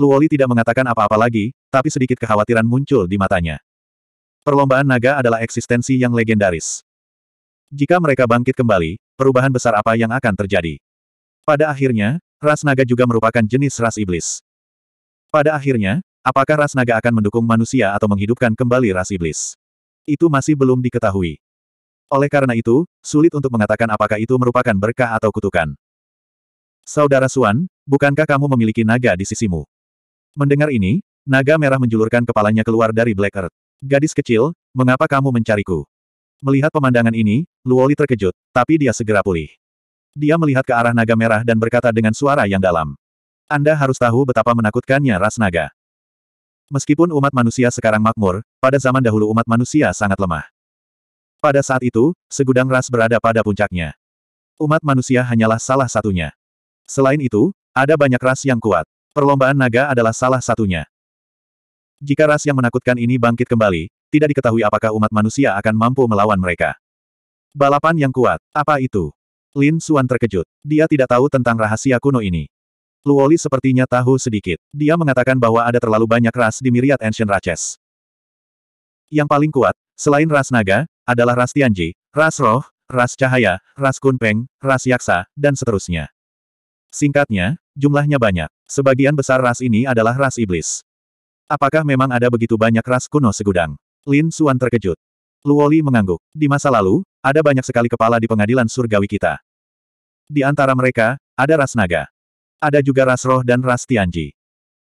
Luoli tidak mengatakan apa-apa lagi, tapi sedikit kekhawatiran muncul di matanya. Perlombaan naga adalah eksistensi yang legendaris. Jika mereka bangkit kembali, perubahan besar apa yang akan terjadi? Pada akhirnya, ras naga juga merupakan jenis ras iblis. Pada akhirnya, apakah ras naga akan mendukung manusia atau menghidupkan kembali ras iblis? Itu masih belum diketahui. Oleh karena itu, sulit untuk mengatakan apakah itu merupakan berkah atau kutukan. Saudara Suan, bukankah kamu memiliki naga di sisimu? Mendengar ini, naga merah menjulurkan kepalanya keluar dari Black Earth. Gadis kecil, mengapa kamu mencariku? Melihat pemandangan ini, Luoli terkejut, tapi dia segera pulih. Dia melihat ke arah naga merah dan berkata dengan suara yang dalam. Anda harus tahu betapa menakutkannya ras naga. Meskipun umat manusia sekarang makmur, pada zaman dahulu umat manusia sangat lemah. Pada saat itu, segudang ras berada pada puncaknya. Umat manusia hanyalah salah satunya. Selain itu, ada banyak ras yang kuat. Perlombaan naga adalah salah satunya. Jika ras yang menakutkan ini bangkit kembali, tidak diketahui apakah umat manusia akan mampu melawan mereka. Balapan yang kuat, apa itu? Lin Suan terkejut. Dia tidak tahu tentang rahasia kuno ini. Luoli sepertinya tahu sedikit. Dia mengatakan bahwa ada terlalu banyak ras di Myriad Ancient Races. Yang paling kuat, selain ras naga, adalah ras Tianji, ras roh, ras cahaya, ras kunpeng, ras yaksa, dan seterusnya. Singkatnya, jumlahnya banyak. Sebagian besar ras ini adalah ras iblis. Apakah memang ada begitu banyak ras kuno segudang? Lin Suan terkejut. Luoli mengangguk. Di masa lalu, ada banyak sekali kepala di pengadilan surgawi kita. Di antara mereka, ada ras naga. Ada juga ras roh dan ras tianji.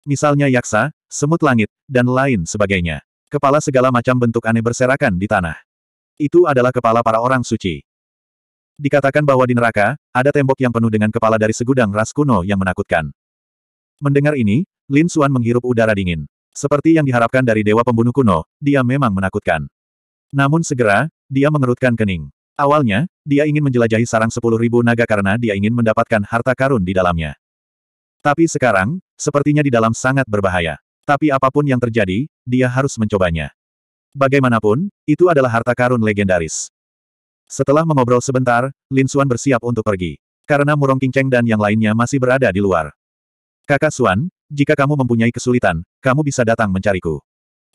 Misalnya yaksa, semut langit, dan lain sebagainya. Kepala segala macam bentuk aneh berserakan di tanah. Itu adalah kepala para orang suci. Dikatakan bahwa di neraka, ada tembok yang penuh dengan kepala dari segudang ras kuno yang menakutkan. Mendengar ini, Lin Xuan menghirup udara dingin. Seperti yang diharapkan dari dewa pembunuh kuno, dia memang menakutkan. Namun segera, dia mengerutkan kening. Awalnya, dia ingin menjelajahi sarang sepuluh ribu naga karena dia ingin mendapatkan harta karun di dalamnya. Tapi sekarang, sepertinya di dalam sangat berbahaya. Tapi apapun yang terjadi, dia harus mencobanya. Bagaimanapun, itu adalah harta karun legendaris. Setelah mengobrol sebentar, Lin Suan bersiap untuk pergi. Karena Murong Qingcheng dan yang lainnya masih berada di luar. Kakak Suan, jika kamu mempunyai kesulitan, kamu bisa datang mencariku.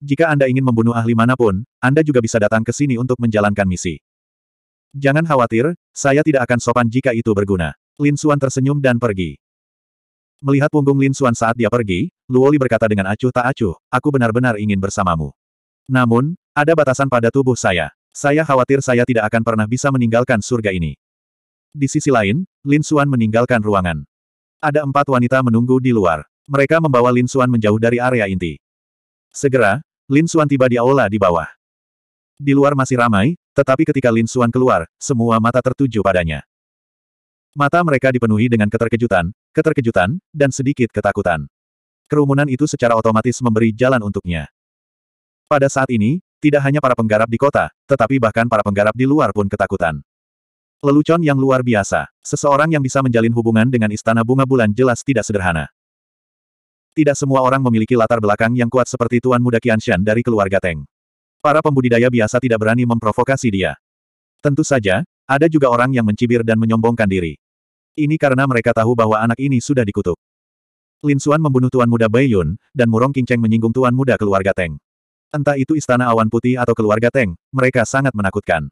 Jika Anda ingin membunuh ahli manapun, Anda juga bisa datang ke sini untuk menjalankan misi. Jangan khawatir, saya tidak akan sopan jika itu berguna. Lin Suan tersenyum dan pergi. Melihat punggung Lin Suan saat dia pergi, Luoli berkata dengan acuh tak acuh, aku benar-benar ingin bersamamu. Namun, ada batasan pada tubuh saya. Saya khawatir saya tidak akan pernah bisa meninggalkan surga ini. Di sisi lain, Lin Xuan meninggalkan ruangan. Ada empat wanita menunggu di luar. Mereka membawa Lin Xuan menjauh dari area inti. Segera, Lin Xuan tiba di aula di bawah. Di luar masih ramai, tetapi ketika Lin Xuan keluar, semua mata tertuju padanya. Mata mereka dipenuhi dengan keterkejutan, keterkejutan, dan sedikit ketakutan. Kerumunan itu secara otomatis memberi jalan untuknya. Pada saat ini, tidak hanya para penggarap di kota, tetapi bahkan para penggarap di luar pun ketakutan. Lelucon yang luar biasa. Seseorang yang bisa menjalin hubungan dengan Istana Bunga Bulan jelas tidak sederhana. Tidak semua orang memiliki latar belakang yang kuat seperti Tuan Muda Qianshan dari keluarga Teng. Para pembudidaya biasa tidak berani memprovokasi dia. Tentu saja, ada juga orang yang mencibir dan menyombongkan diri. Ini karena mereka tahu bahwa anak ini sudah dikutuk. Lin Xuan membunuh Tuan Muda Bai Yun, dan Murong Qingcheng menyinggung Tuan Muda keluarga Teng. Entah itu istana awan putih atau keluarga Teng, mereka sangat menakutkan.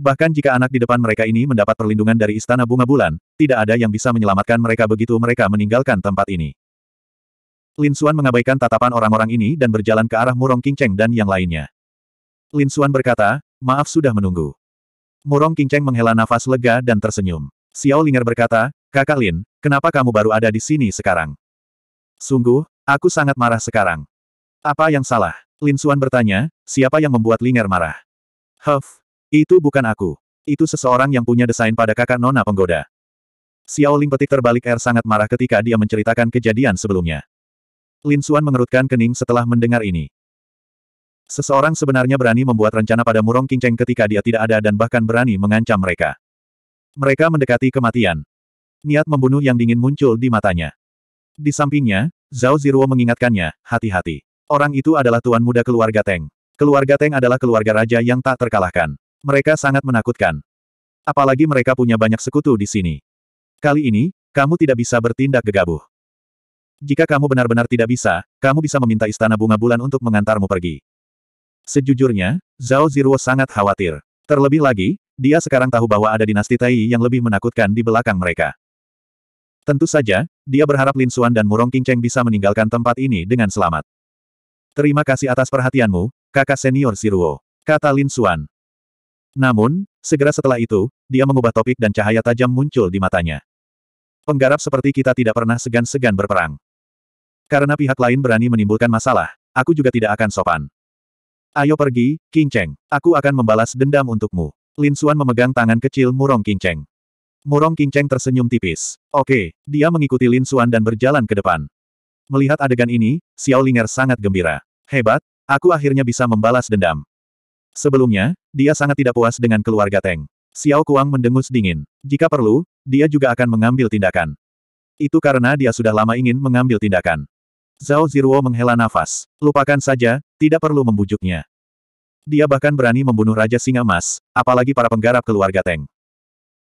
Bahkan jika anak di depan mereka ini mendapat perlindungan dari istana bunga bulan, tidak ada yang bisa menyelamatkan mereka begitu mereka meninggalkan tempat ini. Lin Xuan mengabaikan tatapan orang-orang ini dan berjalan ke arah Murong Cheng dan yang lainnya. Lin Xuan berkata, maaf sudah menunggu. Murong Cheng menghela nafas lega dan tersenyum. Xiao Linger berkata, kakak Lin, kenapa kamu baru ada di sini sekarang? Sungguh, aku sangat marah sekarang. Apa yang salah? Lin Xuan bertanya, siapa yang membuat Linger marah? Huff, itu bukan aku. Itu seseorang yang punya desain pada kakak Nona penggoda. Xiao Ling petik terbalik air sangat marah ketika dia menceritakan kejadian sebelumnya. Lin Xuan mengerutkan kening setelah mendengar ini. Seseorang sebenarnya berani membuat rencana pada Murong Qingcheng ketika dia tidak ada dan bahkan berani mengancam mereka. Mereka mendekati kematian. Niat membunuh yang dingin muncul di matanya. Di sampingnya, Zhao Ziruo mengingatkannya, hati-hati. Orang itu adalah tuan muda keluarga Teng. Keluarga Teng adalah keluarga raja yang tak terkalahkan. Mereka sangat menakutkan. Apalagi mereka punya banyak sekutu di sini. Kali ini, kamu tidak bisa bertindak gegabah. Jika kamu benar-benar tidak bisa, kamu bisa meminta istana bunga bulan untuk mengantarmu pergi. Sejujurnya, Zhao Ziruo sangat khawatir. Terlebih lagi, dia sekarang tahu bahwa ada dinasti Tai yang lebih menakutkan di belakang mereka. Tentu saja, dia berharap Lin Xuan dan Murong Qingcheng bisa meninggalkan tempat ini dengan selamat. Terima kasih atas perhatianmu, kakak senior Siruo. Kata Lin Xuan. Namun, segera setelah itu, dia mengubah topik dan cahaya tajam muncul di matanya. Penggarap seperti kita tidak pernah segan-segan berperang. Karena pihak lain berani menimbulkan masalah, aku juga tidak akan sopan. Ayo pergi, King Cheng. Aku akan membalas dendam untukmu. Lin Xuan memegang tangan kecil Murong King Cheng. Murong King Cheng tersenyum tipis. Oke, dia mengikuti Lin Xuan dan berjalan ke depan. Melihat adegan ini, Xiao Linger sangat gembira. Hebat, aku akhirnya bisa membalas dendam. Sebelumnya, dia sangat tidak puas dengan keluarga Teng. Xiao Kuang mendengus dingin. Jika perlu, dia juga akan mengambil tindakan. Itu karena dia sudah lama ingin mengambil tindakan. Zhao Ziruo menghela nafas. Lupakan saja, tidak perlu membujuknya. Dia bahkan berani membunuh Raja Singa Mas, apalagi para penggarap keluarga Teng.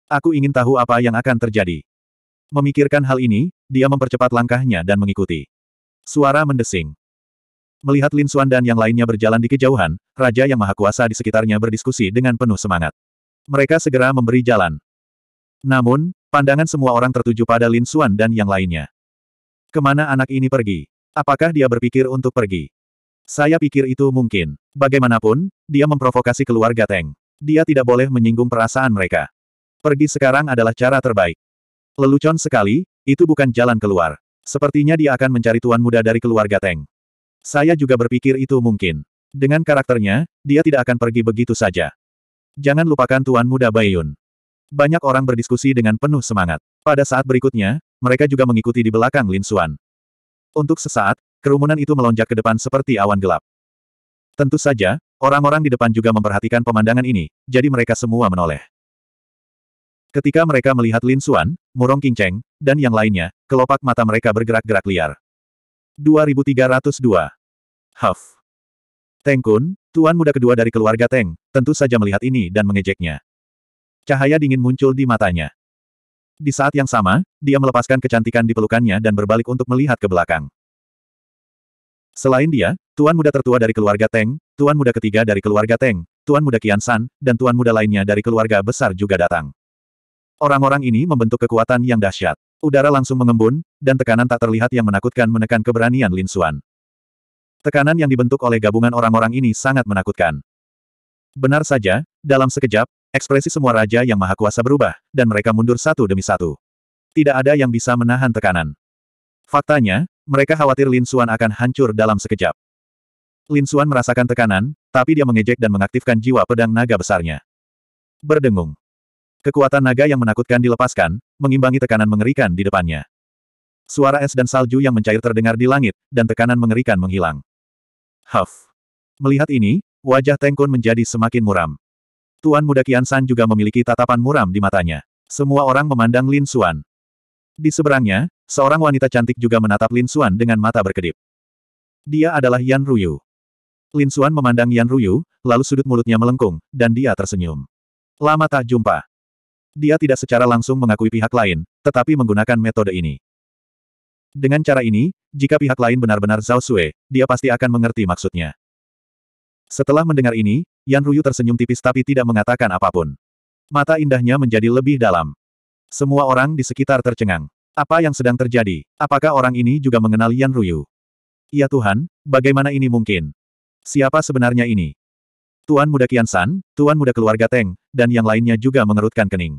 Aku ingin tahu apa yang akan terjadi. Memikirkan hal ini, dia mempercepat langkahnya dan mengikuti. Suara mendesing. Melihat Lin Xuan dan yang lainnya berjalan di kejauhan, Raja Yang Maha Kuasa di sekitarnya berdiskusi dengan penuh semangat. Mereka segera memberi jalan. Namun, pandangan semua orang tertuju pada Lin Xuan dan yang lainnya. Kemana anak ini pergi? Apakah dia berpikir untuk pergi? Saya pikir itu mungkin. Bagaimanapun, dia memprovokasi keluarga Teng. Dia tidak boleh menyinggung perasaan mereka. Pergi sekarang adalah cara terbaik. Lelucon sekali, itu bukan jalan keluar. Sepertinya dia akan mencari tuan muda dari keluarga Teng. Saya juga berpikir itu mungkin. Dengan karakternya, dia tidak akan pergi begitu saja. Jangan lupakan tuan muda Baiyun. Banyak orang berdiskusi dengan penuh semangat. Pada saat berikutnya, mereka juga mengikuti di belakang Lin Xuan. Untuk sesaat, kerumunan itu melonjak ke depan seperti awan gelap. Tentu saja, orang-orang di depan juga memperhatikan pemandangan ini, jadi mereka semua menoleh. Ketika mereka melihat Lin Xuan, Murong Qingcheng, dan yang lainnya, kelopak mata mereka bergerak-gerak liar. 2302. Huff. Teng Kun, tuan muda kedua dari keluarga Teng, tentu saja melihat ini dan mengejeknya. Cahaya dingin muncul di matanya. Di saat yang sama, dia melepaskan kecantikan di pelukannya dan berbalik untuk melihat ke belakang. Selain dia, tuan muda tertua dari keluarga Teng, tuan muda ketiga dari keluarga Teng, tuan muda Kian San, dan tuan muda lainnya dari keluarga besar juga datang. Orang-orang ini membentuk kekuatan yang dahsyat. Udara langsung mengembun, dan tekanan tak terlihat yang menakutkan menekan keberanian Lin Xuan. Tekanan yang dibentuk oleh gabungan orang-orang ini sangat menakutkan. Benar saja, dalam sekejap, ekspresi semua raja yang maha kuasa berubah, dan mereka mundur satu demi satu. Tidak ada yang bisa menahan tekanan. Faktanya, mereka khawatir Lin Xuan akan hancur dalam sekejap. Lin Xuan merasakan tekanan, tapi dia mengejek dan mengaktifkan jiwa pedang naga besarnya. Berdengung. Kekuatan naga yang menakutkan dilepaskan, mengimbangi tekanan mengerikan di depannya. Suara es dan salju yang mencair terdengar di langit, dan tekanan mengerikan menghilang. Huff. Melihat ini, wajah Tengkun menjadi semakin muram. Tuan muda Kian San juga memiliki tatapan muram di matanya. Semua orang memandang Lin Suan. Di seberangnya, seorang wanita cantik juga menatap Lin Suan dengan mata berkedip. Dia adalah Yan Ruyu. Lin Suan memandang Yan Ruyu, lalu sudut mulutnya melengkung, dan dia tersenyum. Lama tak jumpa. Dia tidak secara langsung mengakui pihak lain, tetapi menggunakan metode ini. Dengan cara ini, jika pihak lain benar-benar Zhao Sui, dia pasti akan mengerti maksudnya. Setelah mendengar ini, Yan Ruyu tersenyum tipis tapi tidak mengatakan apapun. Mata indahnya menjadi lebih dalam. Semua orang di sekitar tercengang. Apa yang sedang terjadi? Apakah orang ini juga mengenal Yan Ruyu? Ya Tuhan, bagaimana ini mungkin? Siapa sebenarnya ini? Tuan Muda Kian San, Tuan Muda Keluarga Teng, dan yang lainnya juga mengerutkan kening.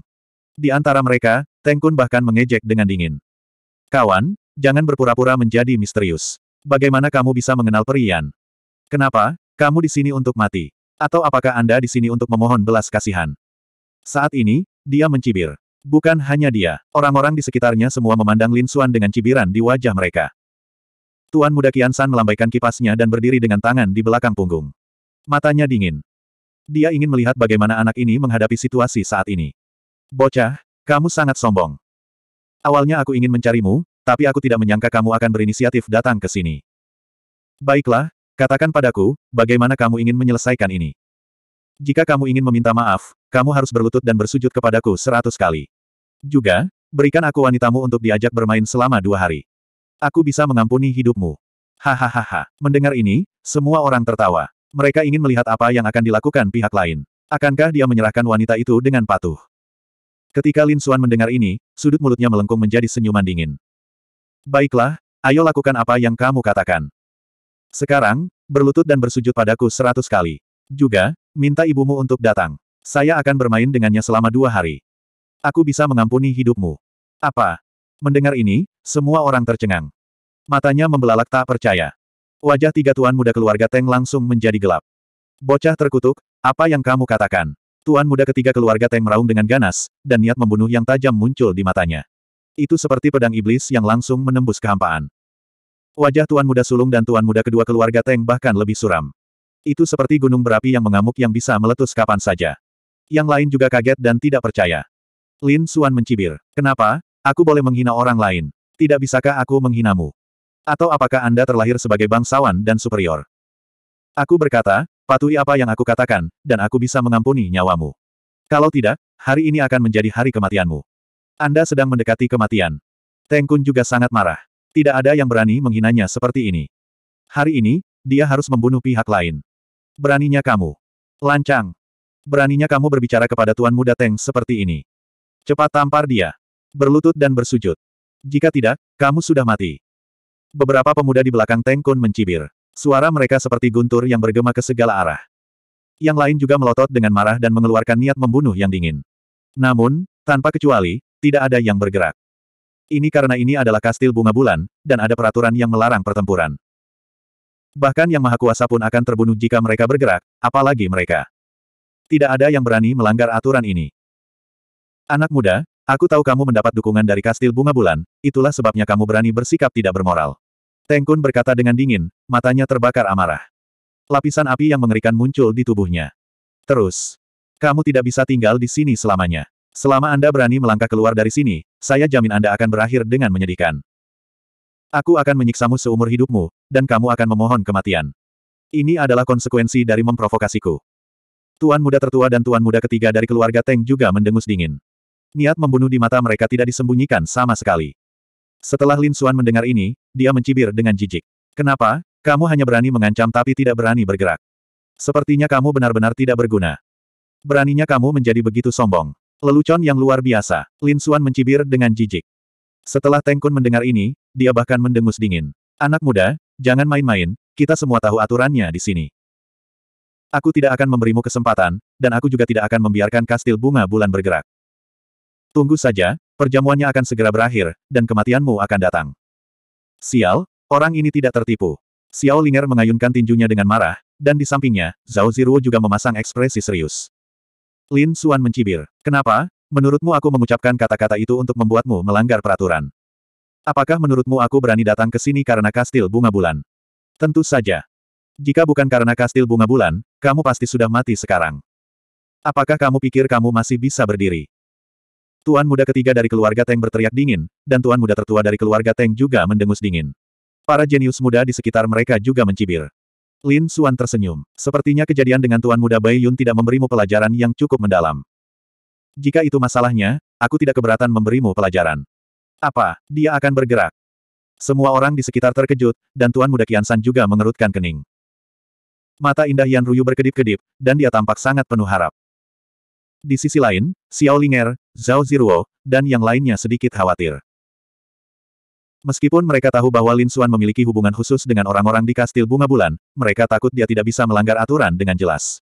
Di antara mereka, Teng Kun bahkan mengejek dengan dingin. Kawan, jangan berpura-pura menjadi misterius. Bagaimana kamu bisa mengenal perian? Kenapa, kamu di sini untuk mati? Atau apakah Anda di sini untuk memohon belas kasihan? Saat ini, dia mencibir. Bukan hanya dia, orang-orang di sekitarnya semua memandang Lin Suan dengan cibiran di wajah mereka. Tuan Muda Kian San melambaikan kipasnya dan berdiri dengan tangan di belakang punggung. Matanya dingin. Dia ingin melihat bagaimana anak ini menghadapi situasi saat ini. Bocah, kamu sangat sombong. Awalnya aku ingin mencarimu, tapi aku tidak menyangka kamu akan berinisiatif datang ke sini. Baiklah, katakan padaku, bagaimana kamu ingin menyelesaikan ini. Jika kamu ingin meminta maaf, kamu harus berlutut dan bersujud kepadaku seratus kali. Juga, berikan aku wanitamu untuk diajak bermain selama dua hari. Aku bisa mengampuni hidupmu. Hahaha. Mendengar ini, semua orang tertawa. Mereka ingin melihat apa yang akan dilakukan pihak lain. Akankah dia menyerahkan wanita itu dengan patuh? Ketika Lin Xuan mendengar ini, sudut mulutnya melengkung menjadi senyuman dingin. Baiklah, ayo lakukan apa yang kamu katakan. Sekarang, berlutut dan bersujud padaku seratus kali. Juga, minta ibumu untuk datang. Saya akan bermain dengannya selama dua hari. Aku bisa mengampuni hidupmu. Apa? Mendengar ini, semua orang tercengang. Matanya membelalak tak percaya. Wajah tiga tuan muda keluarga Teng langsung menjadi gelap. Bocah terkutuk, apa yang kamu katakan? Tuan muda ketiga keluarga Teng meraung dengan ganas, dan niat membunuh yang tajam muncul di matanya. Itu seperti pedang iblis yang langsung menembus kehampaan. Wajah tuan muda sulung dan tuan muda kedua keluarga Teng bahkan lebih suram. Itu seperti gunung berapi yang mengamuk yang bisa meletus kapan saja. Yang lain juga kaget dan tidak percaya. Lin Suan mencibir. Kenapa? Aku boleh menghina orang lain. Tidak bisakah aku menghinamu? Atau apakah Anda terlahir sebagai bangsawan dan superior? Aku berkata, patuhi apa yang aku katakan, dan aku bisa mengampuni nyawamu. Kalau tidak, hari ini akan menjadi hari kematianmu. Anda sedang mendekati kematian. Tengkun juga sangat marah. Tidak ada yang berani menghinanya seperti ini. Hari ini, dia harus membunuh pihak lain. Beraninya kamu. Lancang. Beraninya kamu berbicara kepada Tuan Muda Teng seperti ini. Cepat tampar dia. Berlutut dan bersujud. Jika tidak, kamu sudah mati. Beberapa pemuda di belakang Teng mencibir. Suara mereka seperti guntur yang bergema ke segala arah. Yang lain juga melotot dengan marah dan mengeluarkan niat membunuh yang dingin. Namun, tanpa kecuali, tidak ada yang bergerak. Ini karena ini adalah kastil bunga bulan, dan ada peraturan yang melarang pertempuran. Bahkan yang maha kuasa pun akan terbunuh jika mereka bergerak, apalagi mereka. Tidak ada yang berani melanggar aturan ini. Anak muda, aku tahu kamu mendapat dukungan dari kastil bunga bulan, itulah sebabnya kamu berani bersikap tidak bermoral. Tengkun berkata dengan dingin, matanya terbakar amarah. Lapisan api yang mengerikan muncul di tubuhnya. Terus. Kamu tidak bisa tinggal di sini selamanya. Selama Anda berani melangkah keluar dari sini, saya jamin Anda akan berakhir dengan menyedihkan. Aku akan menyiksamu seumur hidupmu, dan kamu akan memohon kematian. Ini adalah konsekuensi dari memprovokasiku. Tuan muda tertua dan tuan muda ketiga dari keluarga Teng juga mendengus dingin. Niat membunuh di mata mereka tidak disembunyikan sama sekali. Setelah Lin Xuan mendengar ini, dia mencibir dengan jijik. Kenapa, kamu hanya berani mengancam tapi tidak berani bergerak. Sepertinya kamu benar-benar tidak berguna. Beraninya kamu menjadi begitu sombong. Lelucon yang luar biasa, Lin Xuan mencibir dengan jijik. Setelah Teng Kun mendengar ini, dia bahkan mendengus dingin. Anak muda, jangan main-main, kita semua tahu aturannya di sini. Aku tidak akan memberimu kesempatan, dan aku juga tidak akan membiarkan kastil bunga bulan bergerak. Tunggu saja, perjamuannya akan segera berakhir, dan kematianmu akan datang. Sial, orang ini tidak tertipu. Xiao Linger mengayunkan tinjunya dengan marah, dan di sampingnya, Zhao Ziruo juga memasang ekspresi serius. Lin Xuan mencibir. Kenapa? Menurutmu aku mengucapkan kata-kata itu untuk membuatmu melanggar peraturan. Apakah menurutmu aku berani datang ke sini karena kastil bunga bulan? Tentu saja. Jika bukan karena kastil bunga bulan, kamu pasti sudah mati sekarang. Apakah kamu pikir kamu masih bisa berdiri? Tuan muda ketiga dari keluarga Teng berteriak dingin, dan tuan muda tertua dari keluarga Teng juga mendengus dingin. Para jenius muda di sekitar mereka juga mencibir. Lin Suan tersenyum. Sepertinya kejadian dengan tuan muda Bai Yun tidak memberimu pelajaran yang cukup mendalam. Jika itu masalahnya, aku tidak keberatan memberimu pelajaran. Apa? Dia akan bergerak. Semua orang di sekitar terkejut, dan Tuan Muda San juga mengerutkan kening. Mata indah Yan Ruyu berkedip-kedip, dan dia tampak sangat penuh harap. Di sisi lain, Xiao Linger, Zhao Ziruo, dan yang lainnya sedikit khawatir. Meskipun mereka tahu bahwa Lin Xuan memiliki hubungan khusus dengan orang-orang di kastil bunga bulan, mereka takut dia tidak bisa melanggar aturan dengan jelas.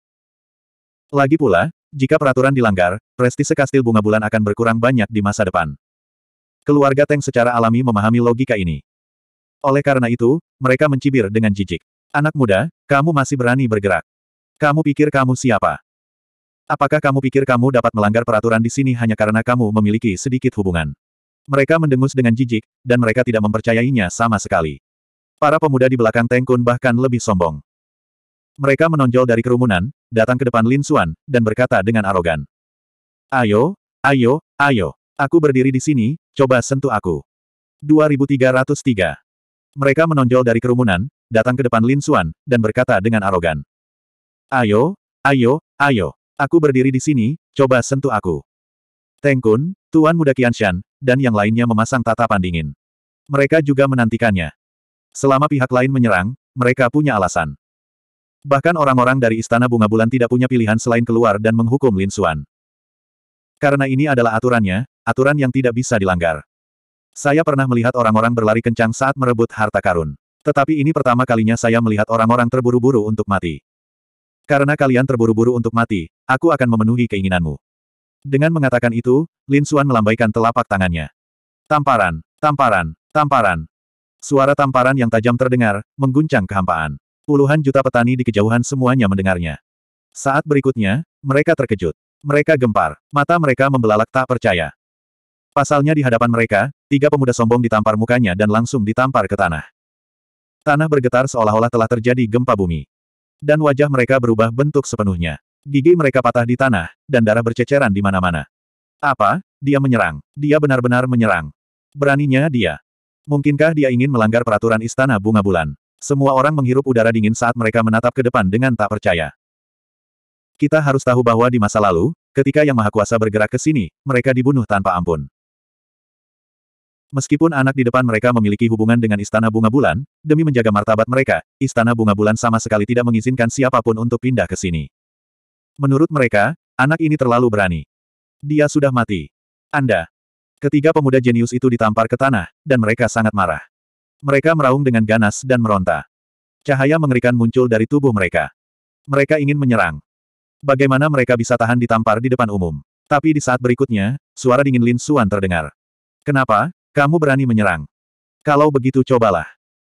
Lagi pula, jika peraturan dilanggar, prestise kastil bunga bulan akan berkurang banyak di masa depan. Keluarga Teng secara alami memahami logika ini. Oleh karena itu, mereka mencibir dengan jijik. Anak muda, kamu masih berani bergerak. Kamu pikir kamu siapa? Apakah kamu pikir kamu dapat melanggar peraturan di sini hanya karena kamu memiliki sedikit hubungan? Mereka mendengus dengan jijik, dan mereka tidak mempercayainya sama sekali. Para pemuda di belakang Teng bahkan lebih sombong. Mereka menonjol dari kerumunan, datang ke depan Lin Xuan, dan berkata dengan arogan. Ayo, ayo, ayo. Aku berdiri di sini, coba sentuh aku. 2303. Mereka menonjol dari kerumunan, datang ke depan Lin Xuan, dan berkata dengan arogan. Ayo, ayo, ayo. Aku berdiri di sini, coba sentuh aku. Teng Tuan Muda Kianshan, dan yang lainnya memasang tatapan dingin. Mereka juga menantikannya. Selama pihak lain menyerang, mereka punya alasan. Bahkan orang-orang dari Istana Bunga Bulan tidak punya pilihan selain keluar dan menghukum Lin Xuan. Karena ini adalah aturannya, aturan yang tidak bisa dilanggar. Saya pernah melihat orang-orang berlari kencang saat merebut harta karun. Tetapi ini pertama kalinya saya melihat orang-orang terburu-buru untuk mati. Karena kalian terburu-buru untuk mati, aku akan memenuhi keinginanmu. Dengan mengatakan itu, Lin Xuan melambaikan telapak tangannya. Tamparan, tamparan, tamparan. Suara tamparan yang tajam terdengar, mengguncang kehampaan. Puluhan juta petani di kejauhan semuanya mendengarnya. Saat berikutnya, mereka terkejut. Mereka gempar, mata mereka membelalak tak percaya. Pasalnya di hadapan mereka, tiga pemuda sombong ditampar mukanya dan langsung ditampar ke tanah. Tanah bergetar seolah-olah telah terjadi gempa bumi. Dan wajah mereka berubah bentuk sepenuhnya. Gigi mereka patah di tanah, dan darah berceceran di mana-mana. Apa? Dia menyerang. Dia benar-benar menyerang. Beraninya dia. Mungkinkah dia ingin melanggar peraturan Istana Bunga Bulan? Semua orang menghirup udara dingin saat mereka menatap ke depan dengan tak percaya. Kita harus tahu bahwa di masa lalu, ketika Yang Maha Kuasa bergerak ke sini, mereka dibunuh tanpa ampun. Meskipun anak di depan mereka memiliki hubungan dengan Istana Bunga Bulan, demi menjaga martabat mereka, Istana Bunga Bulan sama sekali tidak mengizinkan siapapun untuk pindah ke sini. Menurut mereka, anak ini terlalu berani. Dia sudah mati. Anda. Ketiga pemuda jenius itu ditampar ke tanah, dan mereka sangat marah. Mereka meraung dengan ganas dan meronta. Cahaya mengerikan muncul dari tubuh mereka. Mereka ingin menyerang. Bagaimana mereka bisa tahan ditampar di depan umum? Tapi di saat berikutnya, suara dingin Lin Suan terdengar. Kenapa, kamu berani menyerang. Kalau begitu cobalah.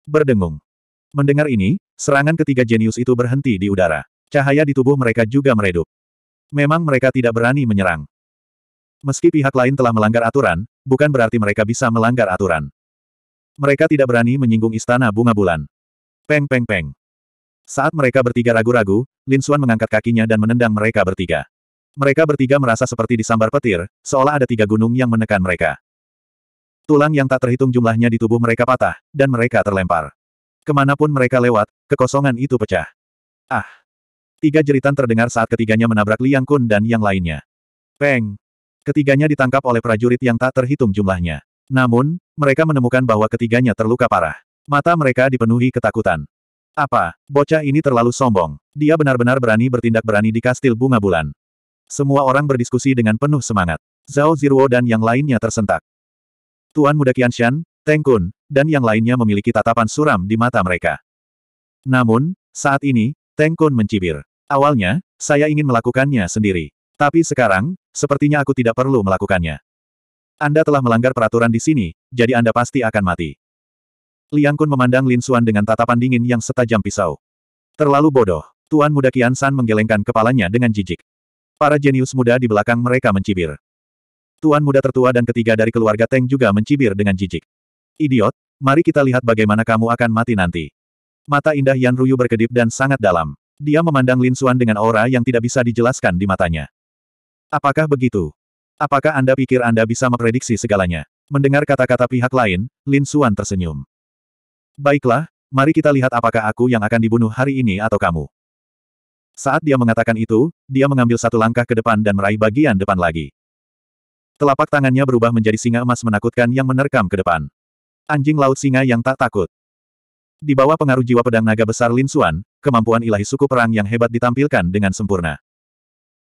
Berdengung. Mendengar ini, serangan ketiga jenius itu berhenti di udara. Cahaya di tubuh mereka juga meredup. Memang mereka tidak berani menyerang. Meski pihak lain telah melanggar aturan, bukan berarti mereka bisa melanggar aturan. Mereka tidak berani menyinggung istana bunga bulan. Peng peng peng. Saat mereka bertiga ragu-ragu, Lin Xuan mengangkat kakinya dan menendang mereka bertiga. Mereka bertiga merasa seperti disambar petir, seolah ada tiga gunung yang menekan mereka. Tulang yang tak terhitung jumlahnya di tubuh mereka patah, dan mereka terlempar. Kemanapun mereka lewat, kekosongan itu pecah. Ah! Tiga jeritan terdengar saat ketiganya menabrak Liang Kun dan yang lainnya. Peng! Ketiganya ditangkap oleh prajurit yang tak terhitung jumlahnya. Namun, mereka menemukan bahwa ketiganya terluka parah. Mata mereka dipenuhi ketakutan. Apa, bocah ini terlalu sombong. Dia benar-benar berani bertindak berani di kastil bunga bulan. Semua orang berdiskusi dengan penuh semangat. Zhao Ziruo dan yang lainnya tersentak. Tuan Muda Qianshan, Teng Kun, dan yang lainnya memiliki tatapan suram di mata mereka. Namun, saat ini, Teng Kun mencibir. Awalnya, saya ingin melakukannya sendiri. Tapi sekarang, sepertinya aku tidak perlu melakukannya. Anda telah melanggar peraturan di sini, jadi Anda pasti akan mati. Liang Kun memandang Lin Xuan dengan tatapan dingin yang setajam pisau. Terlalu bodoh. Tuan muda Kian San menggelengkan kepalanya dengan jijik. Para jenius muda di belakang mereka mencibir. Tuan muda tertua dan ketiga dari keluarga Teng juga mencibir dengan jijik. Idiot, mari kita lihat bagaimana kamu akan mati nanti. Mata indah Yan Ruyu berkedip dan sangat dalam. Dia memandang Lin Xuan dengan aura yang tidak bisa dijelaskan di matanya. Apakah begitu? Apakah Anda pikir Anda bisa memprediksi segalanya? Mendengar kata-kata pihak lain, Lin Xuan tersenyum. Baiklah, mari kita lihat apakah aku yang akan dibunuh hari ini atau kamu. Saat dia mengatakan itu, dia mengambil satu langkah ke depan dan meraih bagian depan lagi. Telapak tangannya berubah menjadi singa emas menakutkan yang menerkam ke depan. Anjing laut singa yang tak takut. Di bawah pengaruh jiwa pedang naga besar Lin Suan, kemampuan ilahi suku perang yang hebat ditampilkan dengan sempurna.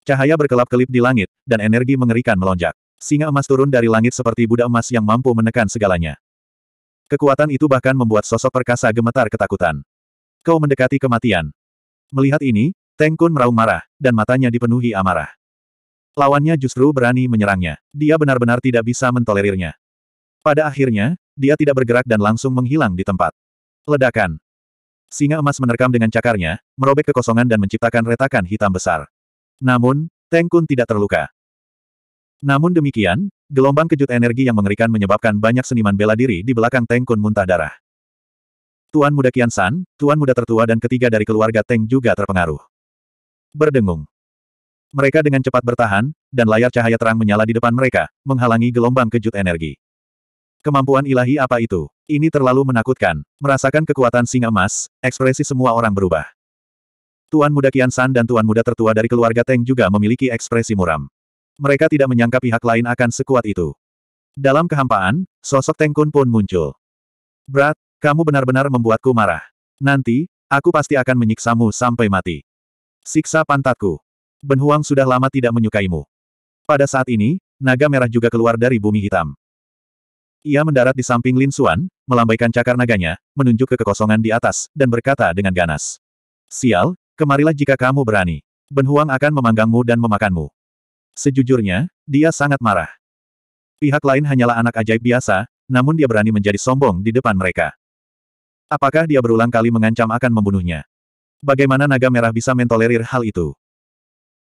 Cahaya berkelap-kelip di langit, dan energi mengerikan melonjak. Singa emas turun dari langit seperti Buddha emas yang mampu menekan segalanya. Kekuatan itu bahkan membuat sosok perkasa gemetar ketakutan. Kau mendekati kematian. Melihat ini, Teng Kun meraung marah, dan matanya dipenuhi amarah lawannya justru berani menyerangnya. Dia benar-benar tidak bisa mentolerirnya. Pada akhirnya, dia tidak bergerak dan langsung menghilang di tempat. Ledakan. Singa emas menerkam dengan cakarnya, merobek kekosongan dan menciptakan retakan hitam besar. Namun, Teng Kun tidak terluka. Namun demikian, gelombang kejut energi yang mengerikan menyebabkan banyak seniman bela diri di belakang Teng Kun muntah darah. Tuan muda Kian San, tuan muda tertua dan ketiga dari keluarga Teng juga terpengaruh. Berdengung. Mereka dengan cepat bertahan, dan layar cahaya terang menyala di depan mereka, menghalangi gelombang kejut energi. Kemampuan ilahi apa itu? Ini terlalu menakutkan. Merasakan kekuatan singa emas, ekspresi semua orang berubah. Tuan muda Kian San dan tuan muda tertua dari keluarga Teng juga memiliki ekspresi muram. Mereka tidak menyangka pihak lain akan sekuat itu. Dalam kehampaan, sosok Teng Kun pun muncul. Brat, kamu benar-benar membuatku marah. Nanti, aku pasti akan menyiksamu sampai mati. Siksa pantatku. Ben Huang sudah lama tidak menyukaimu. Pada saat ini, naga merah juga keluar dari bumi hitam. Ia mendarat di samping Lin Xuan, melambaikan cakar naganya, menunjuk ke kekosongan di atas, dan berkata dengan ganas. Sial, kemarilah jika kamu berani. Ben Huang akan memanggangmu dan memakanmu. Sejujurnya, dia sangat marah. Pihak lain hanyalah anak ajaib biasa, namun dia berani menjadi sombong di depan mereka. Apakah dia berulang kali mengancam akan membunuhnya? Bagaimana naga merah bisa mentolerir hal itu?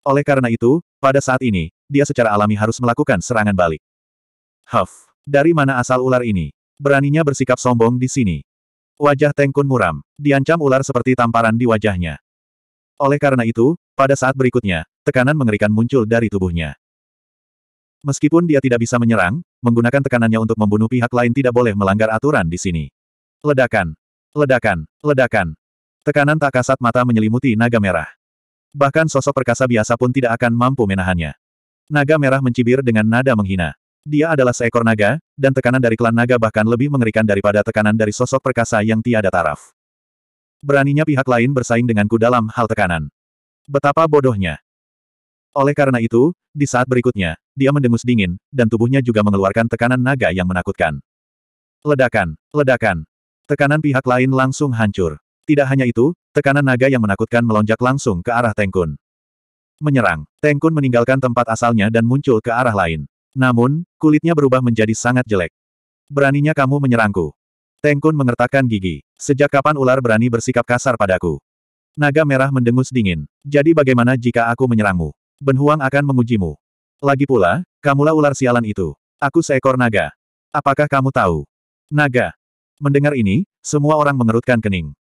Oleh karena itu, pada saat ini, dia secara alami harus melakukan serangan balik. Huff! Dari mana asal ular ini? Beraninya bersikap sombong di sini. Wajah Tengkun muram, diancam ular seperti tamparan di wajahnya. Oleh karena itu, pada saat berikutnya, tekanan mengerikan muncul dari tubuhnya. Meskipun dia tidak bisa menyerang, menggunakan tekanannya untuk membunuh pihak lain tidak boleh melanggar aturan di sini. Ledakan! Ledakan! Ledakan! Tekanan tak kasat mata menyelimuti naga merah. Bahkan sosok perkasa biasa pun tidak akan mampu menahannya. Naga merah mencibir dengan nada menghina. Dia adalah seekor naga, dan tekanan dari klan naga bahkan lebih mengerikan daripada tekanan dari sosok perkasa yang tiada taraf. Beraninya pihak lain bersaing denganku dalam hal tekanan. Betapa bodohnya. Oleh karena itu, di saat berikutnya, dia mendengus dingin, dan tubuhnya juga mengeluarkan tekanan naga yang menakutkan. Ledakan, ledakan. Tekanan pihak lain langsung hancur. Tidak hanya itu, tekanan naga yang menakutkan melonjak langsung ke arah Tengkun. Menyerang, Tengkun meninggalkan tempat asalnya dan muncul ke arah lain. Namun, kulitnya berubah menjadi sangat jelek. Beraninya kamu menyerangku. Tengkun mengertakkan gigi. Sejak kapan ular berani bersikap kasar padaku? Naga merah mendengus dingin. Jadi bagaimana jika aku menyerangmu? Benhuang akan mengujimu. Lagi pula, kamulah ular sialan itu. Aku seekor naga. Apakah kamu tahu? Naga. Mendengar ini, semua orang mengerutkan kening.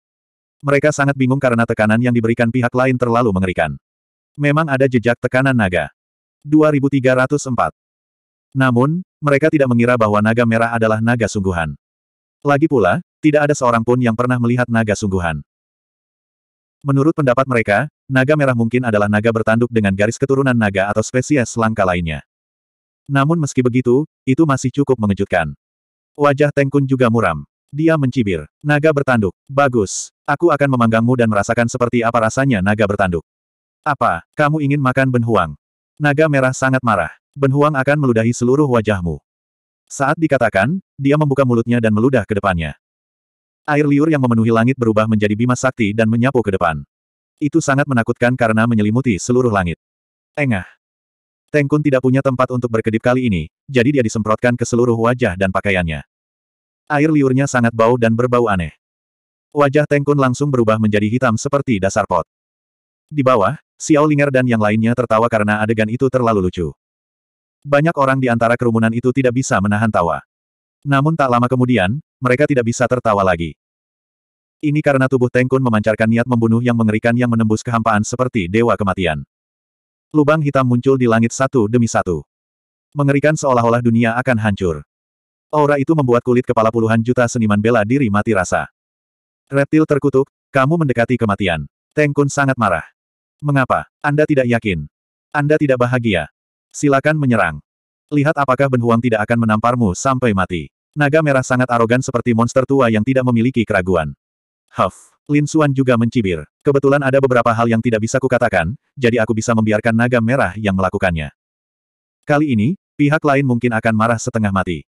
Mereka sangat bingung karena tekanan yang diberikan pihak lain terlalu mengerikan. Memang ada jejak tekanan naga. 2304. Namun, mereka tidak mengira bahwa naga merah adalah naga sungguhan. Lagi pula, tidak ada seorang pun yang pernah melihat naga sungguhan. Menurut pendapat mereka, naga merah mungkin adalah naga bertanduk dengan garis keturunan naga atau spesies langka lainnya. Namun meski begitu, itu masih cukup mengejutkan. Wajah Tengkun juga muram. Dia mencibir. Naga bertanduk. Bagus. Aku akan memanggangmu dan merasakan seperti apa rasanya naga bertanduk. Apa, kamu ingin makan benhuang? Naga merah sangat marah. Benhuang akan meludahi seluruh wajahmu. Saat dikatakan, dia membuka mulutnya dan meludah ke depannya. Air liur yang memenuhi langit berubah menjadi bima sakti dan menyapu ke depan. Itu sangat menakutkan karena menyelimuti seluruh langit. Engah. Tengkun tidak punya tempat untuk berkedip kali ini, jadi dia disemprotkan ke seluruh wajah dan pakaiannya. Air liurnya sangat bau dan berbau aneh. Wajah Tengkun langsung berubah menjadi hitam seperti dasar pot. Di bawah, Xiao Linger dan yang lainnya tertawa karena adegan itu terlalu lucu. Banyak orang di antara kerumunan itu tidak bisa menahan tawa. Namun tak lama kemudian, mereka tidak bisa tertawa lagi. Ini karena tubuh Tengkun memancarkan niat membunuh yang mengerikan yang menembus kehampaan seperti dewa kematian. Lubang hitam muncul di langit satu demi satu. Mengerikan seolah-olah dunia akan hancur. Aura itu membuat kulit kepala puluhan juta seniman bela diri mati rasa. Reptil terkutuk, kamu mendekati kematian. Tengkun sangat marah. Mengapa? Anda tidak yakin. Anda tidak bahagia. Silakan menyerang. Lihat apakah Ben tidak akan menamparmu sampai mati. Naga merah sangat arogan seperti monster tua yang tidak memiliki keraguan. Huff. Lin Xuan juga mencibir. Kebetulan ada beberapa hal yang tidak bisa kukatakan, jadi aku bisa membiarkan naga merah yang melakukannya. Kali ini, pihak lain mungkin akan marah setengah mati.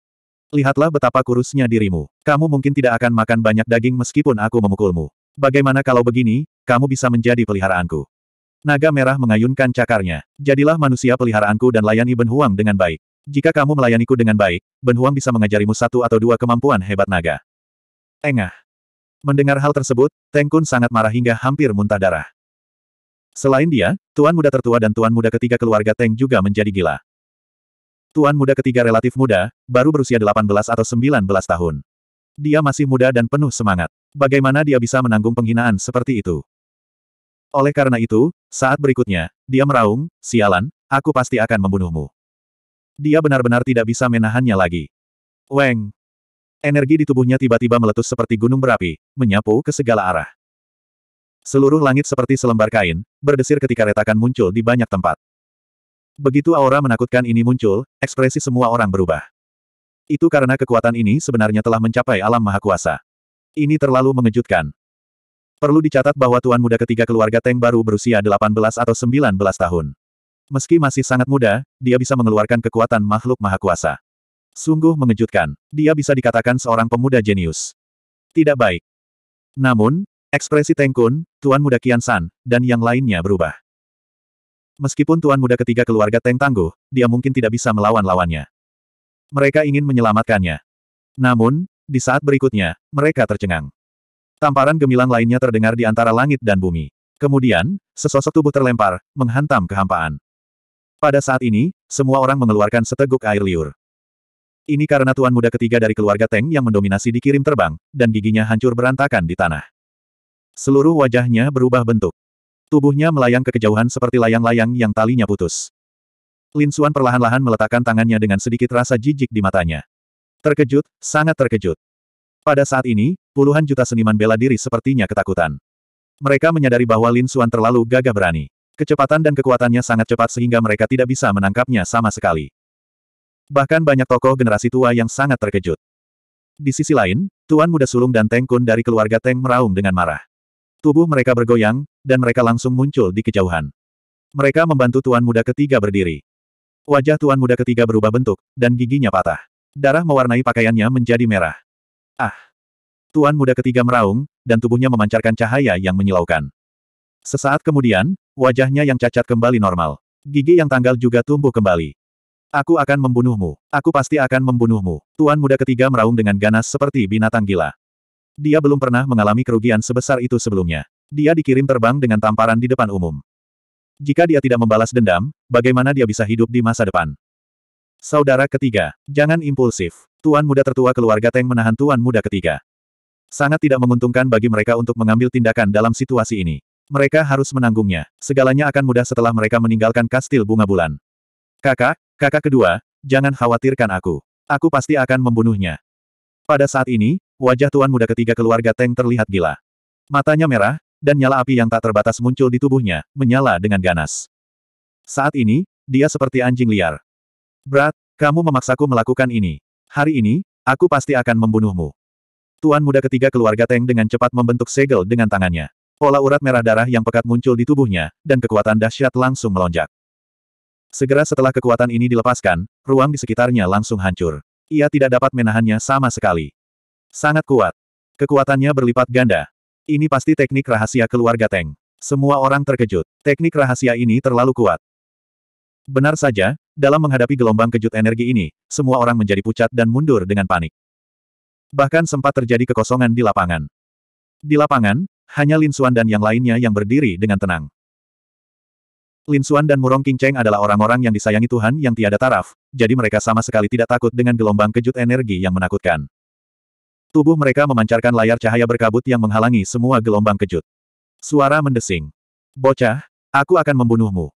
Lihatlah betapa kurusnya dirimu. Kamu mungkin tidak akan makan banyak daging meskipun aku memukulmu. Bagaimana kalau begini, kamu bisa menjadi peliharaanku? Naga merah mengayunkan cakarnya. Jadilah manusia peliharaanku dan layani Ben Huang dengan baik. Jika kamu melayaniku dengan baik, Ben Huang bisa mengajarimu satu atau dua kemampuan hebat naga. Engah. Mendengar hal tersebut, Teng Kun sangat marah hingga hampir muntah darah. Selain dia, tuan muda tertua dan tuan muda ketiga keluarga Teng juga menjadi gila. Tuan muda ketiga relatif muda, baru berusia 18 atau 19 tahun. Dia masih muda dan penuh semangat. Bagaimana dia bisa menanggung penghinaan seperti itu? Oleh karena itu, saat berikutnya, dia meraung, sialan, aku pasti akan membunuhmu. Dia benar-benar tidak bisa menahannya lagi. Weng! Energi di tubuhnya tiba-tiba meletus seperti gunung berapi, menyapu ke segala arah. Seluruh langit seperti selembar kain, berdesir ketika retakan muncul di banyak tempat. Begitu aura menakutkan ini muncul, ekspresi semua orang berubah. Itu karena kekuatan ini sebenarnya telah mencapai alam maha kuasa. Ini terlalu mengejutkan. Perlu dicatat bahwa tuan muda ketiga keluarga Teng baru berusia 18 atau 19 tahun. Meski masih sangat muda, dia bisa mengeluarkan kekuatan makhluk maha kuasa. Sungguh mengejutkan. Dia bisa dikatakan seorang pemuda jenius. Tidak baik. Namun, ekspresi Teng Kun, Tuan Muda Kian San, dan yang lainnya berubah. Meskipun tuan muda ketiga keluarga Teng tangguh, dia mungkin tidak bisa melawan lawannya. Mereka ingin menyelamatkannya. Namun, di saat berikutnya, mereka tercengang. Tamparan gemilang lainnya terdengar di antara langit dan bumi. Kemudian, sesosok tubuh terlempar, menghantam kehampaan. Pada saat ini, semua orang mengeluarkan seteguk air liur. Ini karena tuan muda ketiga dari keluarga Teng yang mendominasi dikirim terbang, dan giginya hancur berantakan di tanah. Seluruh wajahnya berubah bentuk. Tubuhnya melayang ke kejauhan seperti layang-layang yang talinya putus. Lin Xuan perlahan-lahan meletakkan tangannya dengan sedikit rasa jijik di matanya. Terkejut, sangat terkejut. Pada saat ini, puluhan juta seniman bela diri sepertinya ketakutan. Mereka menyadari bahwa Lin Xuan terlalu gagah berani. Kecepatan dan kekuatannya sangat cepat sehingga mereka tidak bisa menangkapnya sama sekali. Bahkan banyak tokoh generasi tua yang sangat terkejut. Di sisi lain, Tuan Muda Sulung dan Teng Kun dari keluarga Teng meraung dengan marah. Tubuh mereka bergoyang, dan mereka langsung muncul di kejauhan. Mereka membantu tuan muda ketiga berdiri. Wajah tuan muda ketiga berubah bentuk, dan giginya patah. Darah mewarnai pakaiannya menjadi merah. Ah! Tuan muda ketiga meraung, dan tubuhnya memancarkan cahaya yang menyilaukan. Sesaat kemudian, wajahnya yang cacat kembali normal. Gigi yang tanggal juga tumbuh kembali. Aku akan membunuhmu. Aku pasti akan membunuhmu. Tuan muda ketiga meraung dengan ganas seperti binatang gila. Dia belum pernah mengalami kerugian sebesar itu sebelumnya. Dia dikirim terbang dengan tamparan di depan umum. Jika dia tidak membalas dendam, bagaimana dia bisa hidup di masa depan? Saudara ketiga, jangan impulsif. Tuan muda tertua keluarga Teng menahan tuan muda ketiga. Sangat tidak menguntungkan bagi mereka untuk mengambil tindakan dalam situasi ini. Mereka harus menanggungnya. Segalanya akan mudah setelah mereka meninggalkan kastil bunga bulan. Kakak, kakak kedua, jangan khawatirkan aku. Aku pasti akan membunuhnya. Pada saat ini, Wajah tuan muda ketiga keluarga Teng terlihat gila. Matanya merah, dan nyala api yang tak terbatas muncul di tubuhnya, menyala dengan ganas. Saat ini, dia seperti anjing liar. Brat, kamu memaksaku melakukan ini. Hari ini, aku pasti akan membunuhmu. Tuan muda ketiga keluarga Teng dengan cepat membentuk segel dengan tangannya. Pola urat merah darah yang pekat muncul di tubuhnya, dan kekuatan dahsyat langsung melonjak. Segera setelah kekuatan ini dilepaskan, ruang di sekitarnya langsung hancur. Ia tidak dapat menahannya sama sekali. Sangat kuat. Kekuatannya berlipat ganda. Ini pasti teknik rahasia keluarga Teng. Semua orang terkejut. Teknik rahasia ini terlalu kuat. Benar saja, dalam menghadapi gelombang kejut energi ini, semua orang menjadi pucat dan mundur dengan panik. Bahkan sempat terjadi kekosongan di lapangan. Di lapangan, hanya Lin Xuan dan yang lainnya yang berdiri dengan tenang. Lin Xuan dan Murong King Cheng adalah orang-orang yang disayangi Tuhan yang tiada taraf, jadi mereka sama sekali tidak takut dengan gelombang kejut energi yang menakutkan. Tubuh mereka memancarkan layar cahaya berkabut yang menghalangi semua gelombang kejut. Suara mendesing. Bocah, aku akan membunuhmu.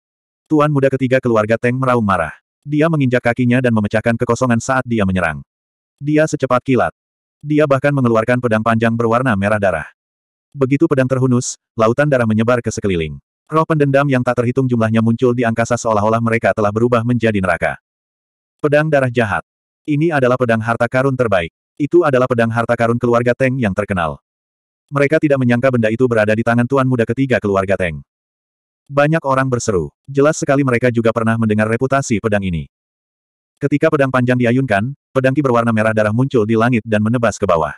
Tuan muda ketiga keluarga Teng meraung marah. Dia menginjak kakinya dan memecahkan kekosongan saat dia menyerang. Dia secepat kilat. Dia bahkan mengeluarkan pedang panjang berwarna merah darah. Begitu pedang terhunus, lautan darah menyebar ke sekeliling. Roh pendendam yang tak terhitung jumlahnya muncul di angkasa seolah-olah mereka telah berubah menjadi neraka. Pedang darah jahat. Ini adalah pedang harta karun terbaik. Itu adalah pedang harta karun keluarga Teng yang terkenal. Mereka tidak menyangka benda itu berada di tangan tuan muda ketiga keluarga Teng. Banyak orang berseru. Jelas sekali mereka juga pernah mendengar reputasi pedang ini. Ketika pedang panjang diayunkan, pedangki berwarna merah darah muncul di langit dan menebas ke bawah.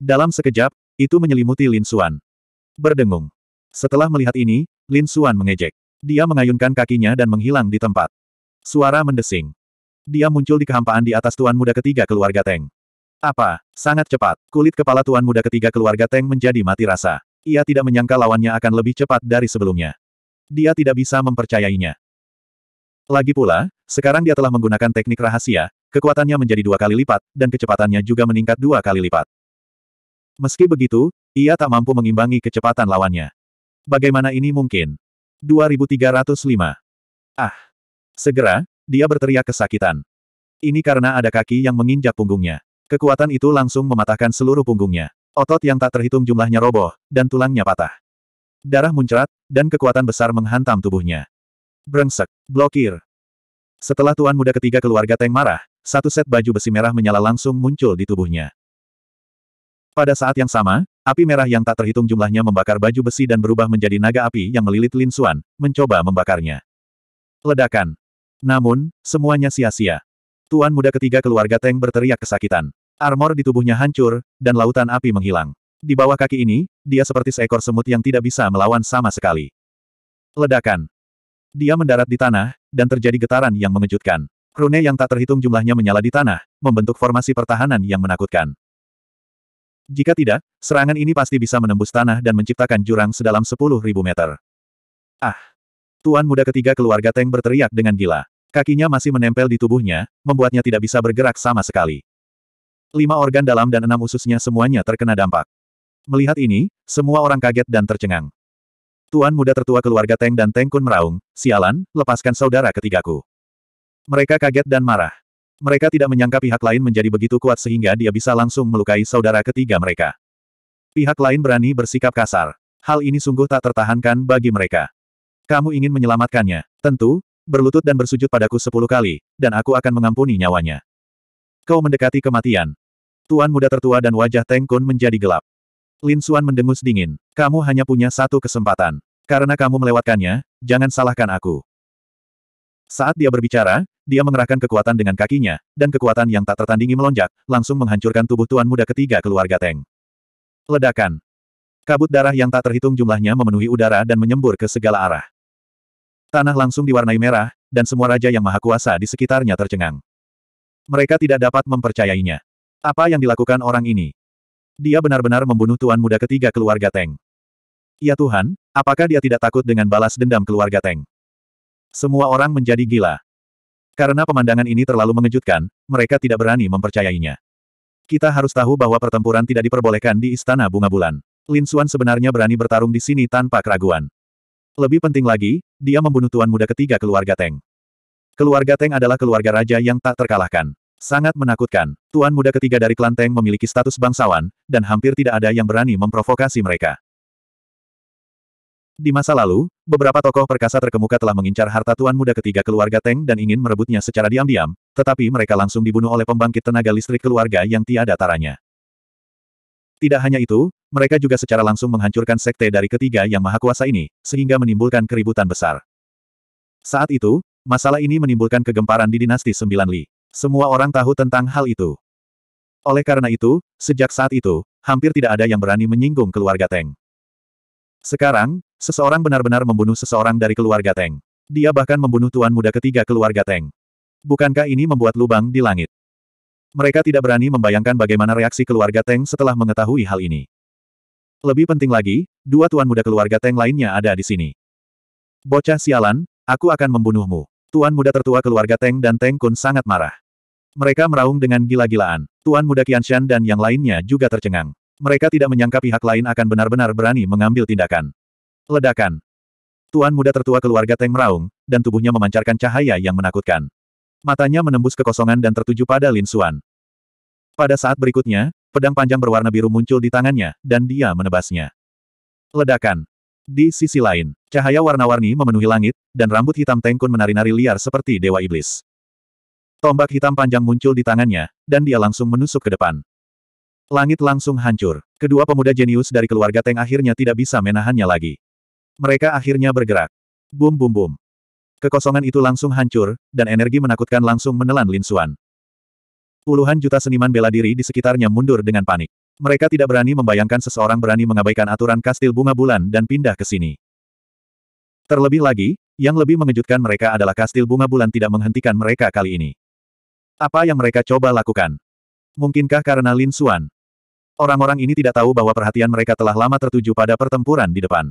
Dalam sekejap, itu menyelimuti Lin Xuan. Berdengung. Setelah melihat ini, Lin Xuan mengejek. Dia mengayunkan kakinya dan menghilang di tempat. Suara mendesing. Dia muncul di kehampaan di atas tuan muda ketiga keluarga Teng. Apa? Sangat cepat. Kulit kepala tuan muda ketiga keluarga Teng menjadi mati rasa. Ia tidak menyangka lawannya akan lebih cepat dari sebelumnya. Dia tidak bisa mempercayainya. Lagi pula, sekarang dia telah menggunakan teknik rahasia, kekuatannya menjadi dua kali lipat, dan kecepatannya juga meningkat dua kali lipat. Meski begitu, ia tak mampu mengimbangi kecepatan lawannya. Bagaimana ini mungkin? 2305. Ah! Segera, dia berteriak kesakitan. Ini karena ada kaki yang menginjak punggungnya. Kekuatan itu langsung mematahkan seluruh punggungnya. Otot yang tak terhitung jumlahnya roboh, dan tulangnya patah. Darah muncrat, dan kekuatan besar menghantam tubuhnya. Brengsek, blokir. Setelah tuan muda ketiga keluarga Teng marah, satu set baju besi merah menyala langsung muncul di tubuhnya. Pada saat yang sama, api merah yang tak terhitung jumlahnya membakar baju besi dan berubah menjadi naga api yang melilit Lin Xuan, mencoba membakarnya. Ledakan. Namun, semuanya sia-sia. Tuan muda ketiga keluarga Teng berteriak kesakitan. Armor di tubuhnya hancur, dan lautan api menghilang. Di bawah kaki ini, dia seperti seekor semut yang tidak bisa melawan sama sekali. Ledakan. Dia mendarat di tanah, dan terjadi getaran yang mengejutkan. Rune yang tak terhitung jumlahnya menyala di tanah, membentuk formasi pertahanan yang menakutkan. Jika tidak, serangan ini pasti bisa menembus tanah dan menciptakan jurang sedalam 10.000 meter. Ah! Tuan muda ketiga keluarga Teng berteriak dengan gila. Kakinya masih menempel di tubuhnya, membuatnya tidak bisa bergerak sama sekali. Lima organ dalam dan enam ususnya semuanya terkena dampak. Melihat ini, semua orang kaget dan tercengang. Tuan muda tertua keluarga Teng dan Teng Kun meraung, sialan, lepaskan saudara ketigaku. Mereka kaget dan marah. Mereka tidak menyangka pihak lain menjadi begitu kuat sehingga dia bisa langsung melukai saudara ketiga mereka. Pihak lain berani bersikap kasar. Hal ini sungguh tak tertahankan bagi mereka. Kamu ingin menyelamatkannya. Tentu, berlutut dan bersujud padaku sepuluh kali, dan aku akan mengampuni nyawanya. Kau mendekati kematian. Tuan muda tertua dan wajah Teng Kun menjadi gelap. Lin Xuan mendengus dingin. Kamu hanya punya satu kesempatan. Karena kamu melewatkannya, jangan salahkan aku. Saat dia berbicara, dia mengerahkan kekuatan dengan kakinya, dan kekuatan yang tak tertandingi melonjak, langsung menghancurkan tubuh tuan muda ketiga keluarga Teng. Ledakan. Kabut darah yang tak terhitung jumlahnya memenuhi udara dan menyembur ke segala arah. Tanah langsung diwarnai merah, dan semua raja yang maha kuasa di sekitarnya tercengang. Mereka tidak dapat mempercayainya. Apa yang dilakukan orang ini? Dia benar-benar membunuh tuan muda ketiga keluarga Teng. Ya Tuhan, apakah dia tidak takut dengan balas dendam keluarga Teng? Semua orang menjadi gila. Karena pemandangan ini terlalu mengejutkan, mereka tidak berani mempercayainya. Kita harus tahu bahwa pertempuran tidak diperbolehkan di Istana Bunga Bulan. Lin Xuan sebenarnya berani bertarung di sini tanpa keraguan. Lebih penting lagi, dia membunuh tuan muda ketiga keluarga Teng. Keluarga Teng adalah keluarga raja yang tak terkalahkan. Sangat menakutkan, tuan muda ketiga dari klan Teng memiliki status bangsawan, dan hampir tidak ada yang berani memprovokasi mereka. Di masa lalu, beberapa tokoh perkasa terkemuka telah mengincar harta tuan muda ketiga keluarga Teng dan ingin merebutnya secara diam-diam, tetapi mereka langsung dibunuh oleh pembangkit tenaga listrik keluarga yang tiada taranya. Tidak hanya itu, mereka juga secara langsung menghancurkan sekte dari ketiga yang maha kuasa ini, sehingga menimbulkan keributan besar. Saat itu, masalah ini menimbulkan kegemparan di dinasti Sembilan Li. Semua orang tahu tentang hal itu. Oleh karena itu, sejak saat itu, hampir tidak ada yang berani menyinggung keluarga Teng. Sekarang, seseorang benar-benar membunuh seseorang dari keluarga Teng. Dia bahkan membunuh tuan muda ketiga keluarga Teng. Bukankah ini membuat lubang di langit? Mereka tidak berani membayangkan bagaimana reaksi keluarga Teng setelah mengetahui hal ini. Lebih penting lagi, dua tuan muda keluarga Teng lainnya ada di sini. Bocah sialan, aku akan membunuhmu. Tuan muda tertua keluarga Teng dan Teng Kun sangat marah. Mereka meraung dengan gila-gilaan. Tuan muda Qianshan dan yang lainnya juga tercengang. Mereka tidak menyangka pihak lain akan benar-benar berani mengambil tindakan. Ledakan. Tuan muda tertua keluarga Teng meraung, dan tubuhnya memancarkan cahaya yang menakutkan. Matanya menembus kekosongan dan tertuju pada Lin Xuan. Pada saat berikutnya, pedang panjang berwarna biru muncul di tangannya, dan dia menebasnya. Ledakan. Di sisi lain, cahaya warna-warni memenuhi langit, dan rambut hitam Tengkun menari-nari liar seperti Dewa Iblis. Tombak hitam panjang muncul di tangannya, dan dia langsung menusuk ke depan. Langit langsung hancur. Kedua pemuda jenius dari keluarga Teng akhirnya tidak bisa menahannya lagi. Mereka akhirnya bergerak. Bum bum bum. Kekosongan itu langsung hancur, dan energi menakutkan langsung menelan Lin Suan. Puluhan juta seniman bela diri di sekitarnya mundur dengan panik. Mereka tidak berani membayangkan seseorang berani mengabaikan aturan kastil bunga bulan dan pindah ke sini. Terlebih lagi, yang lebih mengejutkan mereka adalah kastil bunga bulan tidak menghentikan mereka kali ini. Apa yang mereka coba lakukan? Mungkinkah karena Lin Xuan? Orang-orang ini tidak tahu bahwa perhatian mereka telah lama tertuju pada pertempuran di depan.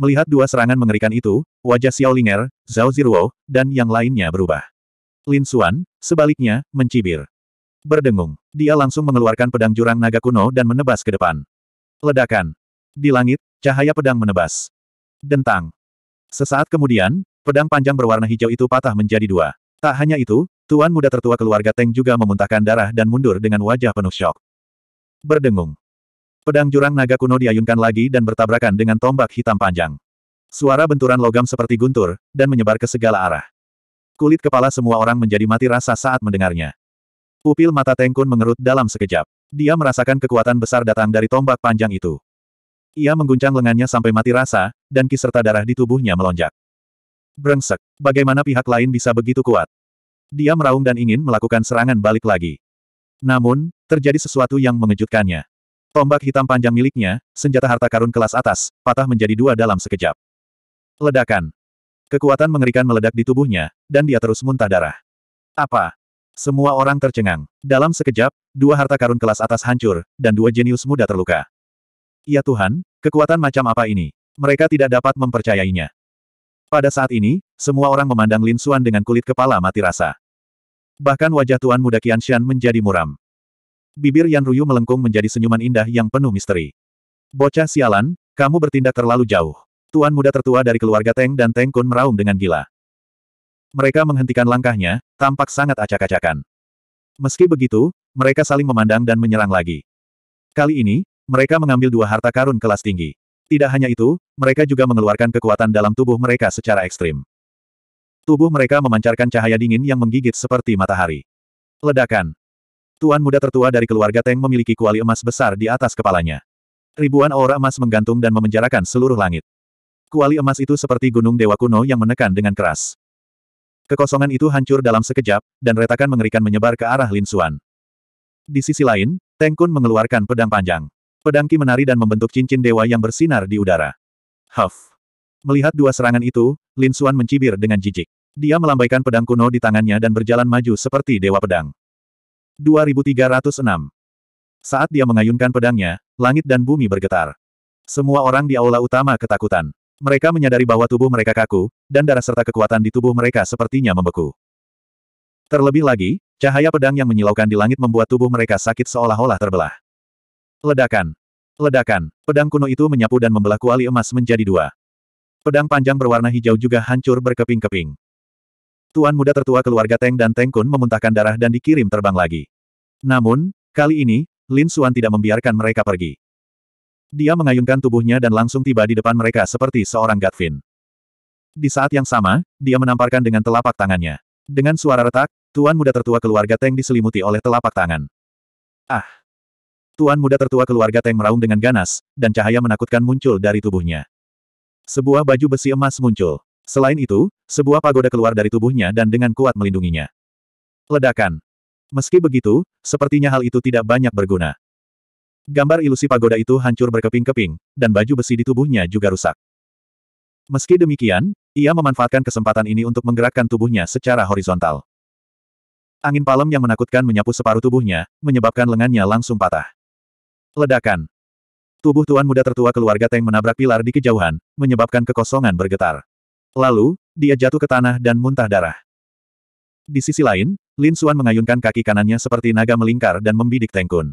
Melihat dua serangan mengerikan itu, wajah Xiao Linger, Zhao Ziruo, dan yang lainnya berubah. Lin Xuan, Sebaliknya, mencibir. Berdengung. Dia langsung mengeluarkan pedang jurang naga kuno dan menebas ke depan. Ledakan. Di langit, cahaya pedang menebas. Dentang. Sesaat kemudian, pedang panjang berwarna hijau itu patah menjadi dua. Tak hanya itu, tuan muda tertua keluarga Teng juga memuntahkan darah dan mundur dengan wajah penuh syok. Berdengung. Pedang jurang naga kuno diayunkan lagi dan bertabrakan dengan tombak hitam panjang. Suara benturan logam seperti guntur, dan menyebar ke segala arah. Kulit kepala semua orang menjadi mati rasa saat mendengarnya. Pupil mata Tengkun mengerut dalam sekejap. Dia merasakan kekuatan besar datang dari tombak panjang itu. Ia mengguncang lengannya sampai mati rasa, dan ki darah di tubuhnya melonjak. Brengsek, bagaimana pihak lain bisa begitu kuat? Dia meraung dan ingin melakukan serangan balik lagi. Namun, terjadi sesuatu yang mengejutkannya. Tombak hitam panjang miliknya, senjata harta karun kelas atas, patah menjadi dua dalam sekejap. Ledakan, Kekuatan mengerikan meledak di tubuhnya, dan dia terus muntah darah. Apa? Semua orang tercengang. Dalam sekejap, dua harta karun kelas atas hancur, dan dua jenius muda terluka. Ya Tuhan, kekuatan macam apa ini? Mereka tidak dapat mempercayainya. Pada saat ini, semua orang memandang Lin Xuan dengan kulit kepala mati rasa. Bahkan wajah Tuan Muda Shan menjadi muram. Bibir Yan Ruyu melengkung menjadi senyuman indah yang penuh misteri. Bocah sialan, kamu bertindak terlalu jauh. Tuan muda tertua dari keluarga Teng dan Teng Kun meraung dengan gila. Mereka menghentikan langkahnya, tampak sangat acak-acakan. Meski begitu, mereka saling memandang dan menyerang lagi. Kali ini, mereka mengambil dua harta karun kelas tinggi. Tidak hanya itu, mereka juga mengeluarkan kekuatan dalam tubuh mereka secara ekstrim. Tubuh mereka memancarkan cahaya dingin yang menggigit seperti matahari. Ledakan. Tuan muda tertua dari keluarga Teng memiliki kuali emas besar di atas kepalanya. Ribuan aura emas menggantung dan memenjarakan seluruh langit. Kuali emas itu seperti gunung dewa kuno yang menekan dengan keras. Kekosongan itu hancur dalam sekejap, dan retakan mengerikan menyebar ke arah Lin Xuan. Di sisi lain, Teng Kun mengeluarkan pedang panjang. Pedang Ki menari dan membentuk cincin dewa yang bersinar di udara. Huff! Melihat dua serangan itu, Lin Xuan mencibir dengan jijik. Dia melambaikan pedang kuno di tangannya dan berjalan maju seperti dewa pedang. 2306 Saat dia mengayunkan pedangnya, langit dan bumi bergetar. Semua orang di aula utama ketakutan. Mereka menyadari bahwa tubuh mereka kaku, dan darah serta kekuatan di tubuh mereka sepertinya membeku. Terlebih lagi, cahaya pedang yang menyilaukan di langit membuat tubuh mereka sakit seolah-olah terbelah. Ledakan. Ledakan. Pedang kuno itu menyapu dan membelah kuali emas menjadi dua. Pedang panjang berwarna hijau juga hancur berkeping-keping. Tuan muda tertua keluarga Teng dan Teng Kun memuntahkan darah dan dikirim terbang lagi. Namun, kali ini, Lin Suan tidak membiarkan mereka pergi. Dia mengayunkan tubuhnya dan langsung tiba di depan mereka seperti seorang Gatvin. Di saat yang sama, dia menamparkan dengan telapak tangannya. Dengan suara retak, tuan muda tertua keluarga Teng diselimuti oleh telapak tangan. Ah! Tuan muda tertua keluarga Teng meraung dengan ganas, dan cahaya menakutkan muncul dari tubuhnya. Sebuah baju besi emas muncul. Selain itu, sebuah pagoda keluar dari tubuhnya dan dengan kuat melindunginya. Ledakan. Meski begitu, sepertinya hal itu tidak banyak berguna. Gambar ilusi pagoda itu hancur berkeping-keping, dan baju besi di tubuhnya juga rusak. Meski demikian, ia memanfaatkan kesempatan ini untuk menggerakkan tubuhnya secara horizontal. Angin palem yang menakutkan menyapu separuh tubuhnya, menyebabkan lengannya langsung patah. Ledakan. Tubuh tuan muda tertua keluarga Teng menabrak pilar di kejauhan, menyebabkan kekosongan bergetar. Lalu, dia jatuh ke tanah dan muntah darah. Di sisi lain, Lin Xuan mengayunkan kaki kanannya seperti naga melingkar dan membidik Teng Kun.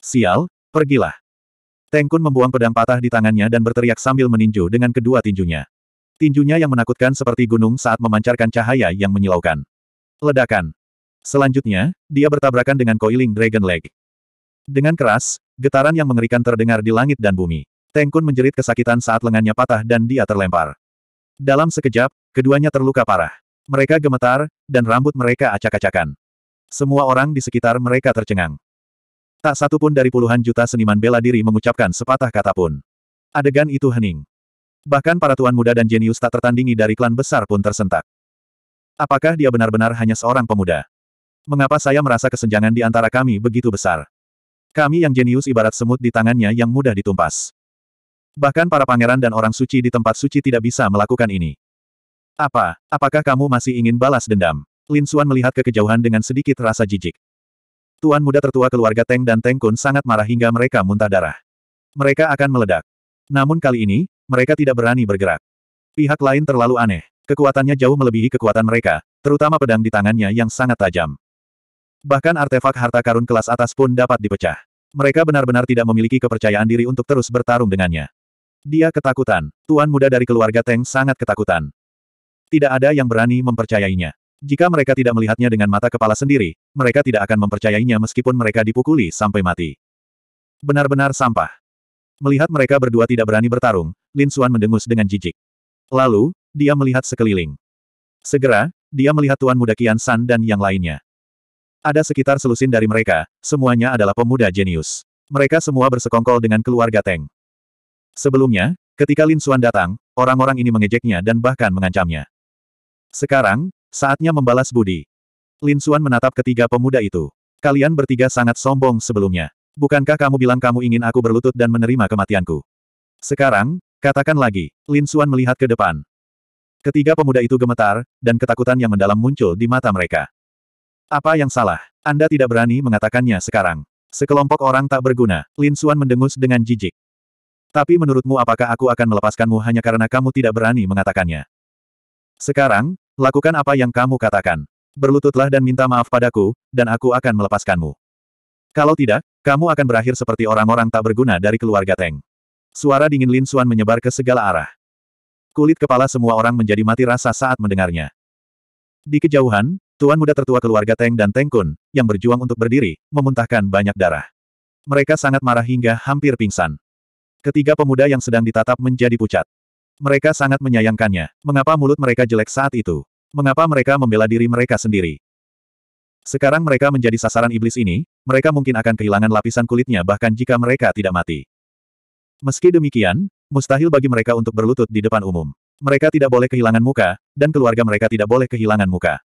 Sial, pergilah. Tengkun membuang pedang patah di tangannya dan berteriak sambil meninju dengan kedua tinjunya. Tinjunya yang menakutkan seperti gunung saat memancarkan cahaya yang menyilaukan. Ledakan. Selanjutnya, dia bertabrakan dengan coiling Dragon Leg. Dengan keras, getaran yang mengerikan terdengar di langit dan bumi. Tengkun menjerit kesakitan saat lengannya patah dan dia terlempar. Dalam sekejap, keduanya terluka parah. Mereka gemetar, dan rambut mereka acak-acakan. Semua orang di sekitar mereka tercengang. Tak satu pun dari puluhan juta seniman bela diri mengucapkan sepatah kata pun. Adegan itu hening. Bahkan para tuan muda dan jenius tak tertandingi dari klan besar pun tersentak. Apakah dia benar-benar hanya seorang pemuda? Mengapa saya merasa kesenjangan di antara kami begitu besar? Kami yang jenius ibarat semut di tangannya yang mudah ditumpas. Bahkan para pangeran dan orang suci di tempat suci tidak bisa melakukan ini. Apa, apakah kamu masih ingin balas dendam? Lin Xuan melihat ke kejauhan dengan sedikit rasa jijik. Tuan muda tertua keluarga Teng dan Teng Kun sangat marah hingga mereka muntah darah. Mereka akan meledak. Namun kali ini, mereka tidak berani bergerak. Pihak lain terlalu aneh. Kekuatannya jauh melebihi kekuatan mereka, terutama pedang di tangannya yang sangat tajam. Bahkan artefak harta karun kelas atas pun dapat dipecah. Mereka benar-benar tidak memiliki kepercayaan diri untuk terus bertarung dengannya. Dia ketakutan. Tuan muda dari keluarga Teng sangat ketakutan. Tidak ada yang berani mempercayainya. Jika mereka tidak melihatnya dengan mata kepala sendiri, mereka tidak akan mempercayainya meskipun mereka dipukuli sampai mati. Benar-benar sampah. Melihat mereka berdua tidak berani bertarung, Lin Suan mendengus dengan jijik. Lalu, dia melihat sekeliling. Segera, dia melihat Tuan Muda Kian San dan yang lainnya. Ada sekitar selusin dari mereka, semuanya adalah pemuda jenius. Mereka semua bersekongkol dengan keluarga Teng. Sebelumnya, ketika Lin Suan datang, orang-orang ini mengejeknya dan bahkan mengancamnya. Sekarang, Saatnya membalas budi. Lin Xuan menatap ketiga pemuda itu. Kalian bertiga sangat sombong sebelumnya. Bukankah kamu bilang kamu ingin aku berlutut dan menerima kematianku? Sekarang, katakan lagi. Lin Xuan melihat ke depan. Ketiga pemuda itu gemetar, dan ketakutan yang mendalam muncul di mata mereka. Apa yang salah? Anda tidak berani mengatakannya sekarang. Sekelompok orang tak berguna, Lin Xuan mendengus dengan jijik. Tapi menurutmu apakah aku akan melepaskanmu hanya karena kamu tidak berani mengatakannya? Sekarang, Lakukan apa yang kamu katakan. Berlututlah dan minta maaf padaku, dan aku akan melepaskanmu. Kalau tidak, kamu akan berakhir seperti orang-orang tak berguna dari keluarga Teng. Suara dingin Lin Xuan menyebar ke segala arah. Kulit kepala semua orang menjadi mati rasa saat mendengarnya. Di kejauhan, Tuan muda tertua keluarga Teng dan Teng Kun, yang berjuang untuk berdiri, memuntahkan banyak darah. Mereka sangat marah hingga hampir pingsan. Ketiga pemuda yang sedang ditatap menjadi pucat. Mereka sangat menyayangkannya. Mengapa mulut mereka jelek saat itu? Mengapa mereka membela diri mereka sendiri? Sekarang mereka menjadi sasaran iblis ini, mereka mungkin akan kehilangan lapisan kulitnya bahkan jika mereka tidak mati. Meski demikian, mustahil bagi mereka untuk berlutut di depan umum. Mereka tidak boleh kehilangan muka, dan keluarga mereka tidak boleh kehilangan muka.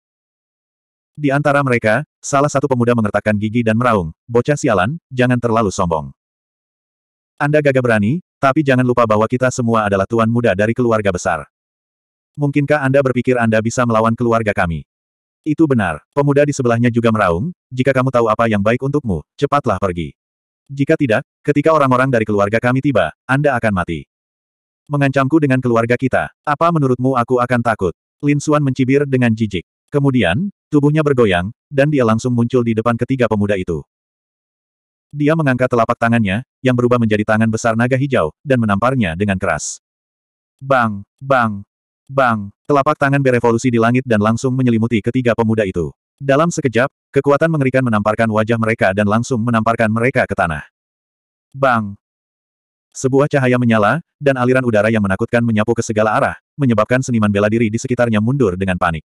Di antara mereka, salah satu pemuda mengertakkan gigi dan meraung, bocah sialan, jangan terlalu sombong. Anda gagah berani, tapi jangan lupa bahwa kita semua adalah tuan muda dari keluarga besar. Mungkinkah Anda berpikir Anda bisa melawan keluarga kami? Itu benar, pemuda di sebelahnya juga meraung, jika kamu tahu apa yang baik untukmu, cepatlah pergi. Jika tidak, ketika orang-orang dari keluarga kami tiba, Anda akan mati. Mengancamku dengan keluarga kita, apa menurutmu aku akan takut? Lin Suan mencibir dengan jijik. Kemudian, tubuhnya bergoyang, dan dia langsung muncul di depan ketiga pemuda itu. Dia mengangkat telapak tangannya, yang berubah menjadi tangan besar naga hijau, dan menamparnya dengan keras. Bang, bang, Bang! Telapak tangan berevolusi di langit dan langsung menyelimuti ketiga pemuda itu. Dalam sekejap, kekuatan mengerikan menamparkan wajah mereka dan langsung menamparkan mereka ke tanah. Bang! Sebuah cahaya menyala, dan aliran udara yang menakutkan menyapu ke segala arah, menyebabkan seniman bela diri di sekitarnya mundur dengan panik.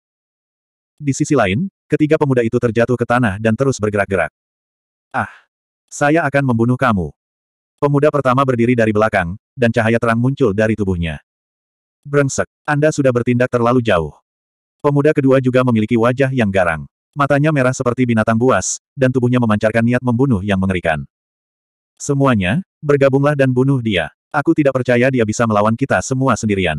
Di sisi lain, ketiga pemuda itu terjatuh ke tanah dan terus bergerak-gerak. Ah! Saya akan membunuh kamu. Pemuda pertama berdiri dari belakang, dan cahaya terang muncul dari tubuhnya. Brengsek, Anda sudah bertindak terlalu jauh. Pemuda kedua juga memiliki wajah yang garang. Matanya merah seperti binatang buas, dan tubuhnya memancarkan niat membunuh yang mengerikan. Semuanya, bergabunglah dan bunuh dia. Aku tidak percaya dia bisa melawan kita semua sendirian.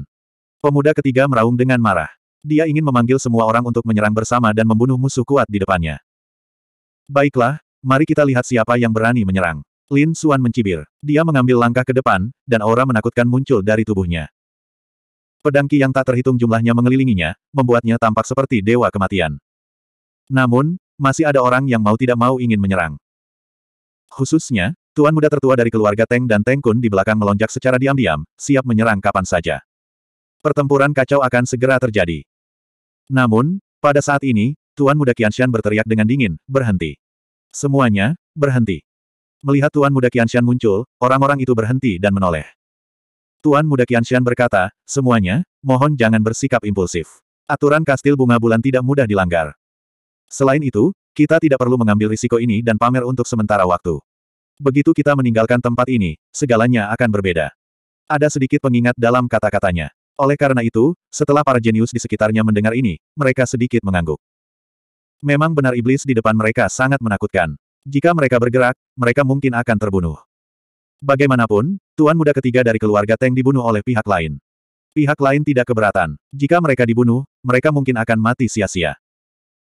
Pemuda ketiga meraung dengan marah. Dia ingin memanggil semua orang untuk menyerang bersama dan membunuh musuh kuat di depannya. Baiklah, mari kita lihat siapa yang berani menyerang. Lin Suan mencibir. Dia mengambil langkah ke depan, dan aura menakutkan muncul dari tubuhnya. Pedang yang tak terhitung jumlahnya mengelilinginya, membuatnya tampak seperti dewa kematian. Namun, masih ada orang yang mau tidak mau ingin menyerang. Khususnya, Tuan muda tertua dari keluarga Teng dan Teng Kun di belakang melonjak secara diam-diam, siap menyerang kapan saja. Pertempuran kacau akan segera terjadi. Namun, pada saat ini, Tuan muda Qianshan berteriak dengan dingin, berhenti. Semuanya, berhenti. Melihat Tuan Muda Qianshan muncul, orang-orang itu berhenti dan menoleh. Tuan Muda Kianshan berkata, semuanya, mohon jangan bersikap impulsif. Aturan kastil bunga bulan tidak mudah dilanggar. Selain itu, kita tidak perlu mengambil risiko ini dan pamer untuk sementara waktu. Begitu kita meninggalkan tempat ini, segalanya akan berbeda. Ada sedikit pengingat dalam kata-katanya. Oleh karena itu, setelah para jenius di sekitarnya mendengar ini, mereka sedikit mengangguk. Memang benar iblis di depan mereka sangat menakutkan. Jika mereka bergerak, mereka mungkin akan terbunuh. Bagaimanapun, tuan muda ketiga dari keluarga Teng dibunuh oleh pihak lain. Pihak lain tidak keberatan. Jika mereka dibunuh, mereka mungkin akan mati sia-sia.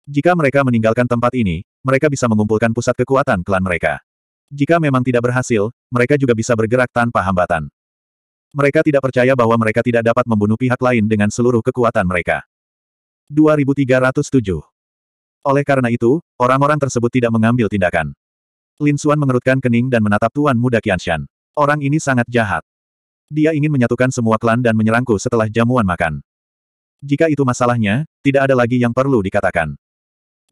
Jika mereka meninggalkan tempat ini, mereka bisa mengumpulkan pusat kekuatan klan mereka. Jika memang tidak berhasil, mereka juga bisa bergerak tanpa hambatan. Mereka tidak percaya bahwa mereka tidak dapat membunuh pihak lain dengan seluruh kekuatan mereka. 2307 Oleh karena itu, orang-orang tersebut tidak mengambil tindakan. Lin Suan mengerutkan kening dan menatap Tuan Muda Qianshan. Orang ini sangat jahat. Dia ingin menyatukan semua klan dan menyerangku setelah jamuan makan. Jika itu masalahnya, tidak ada lagi yang perlu dikatakan.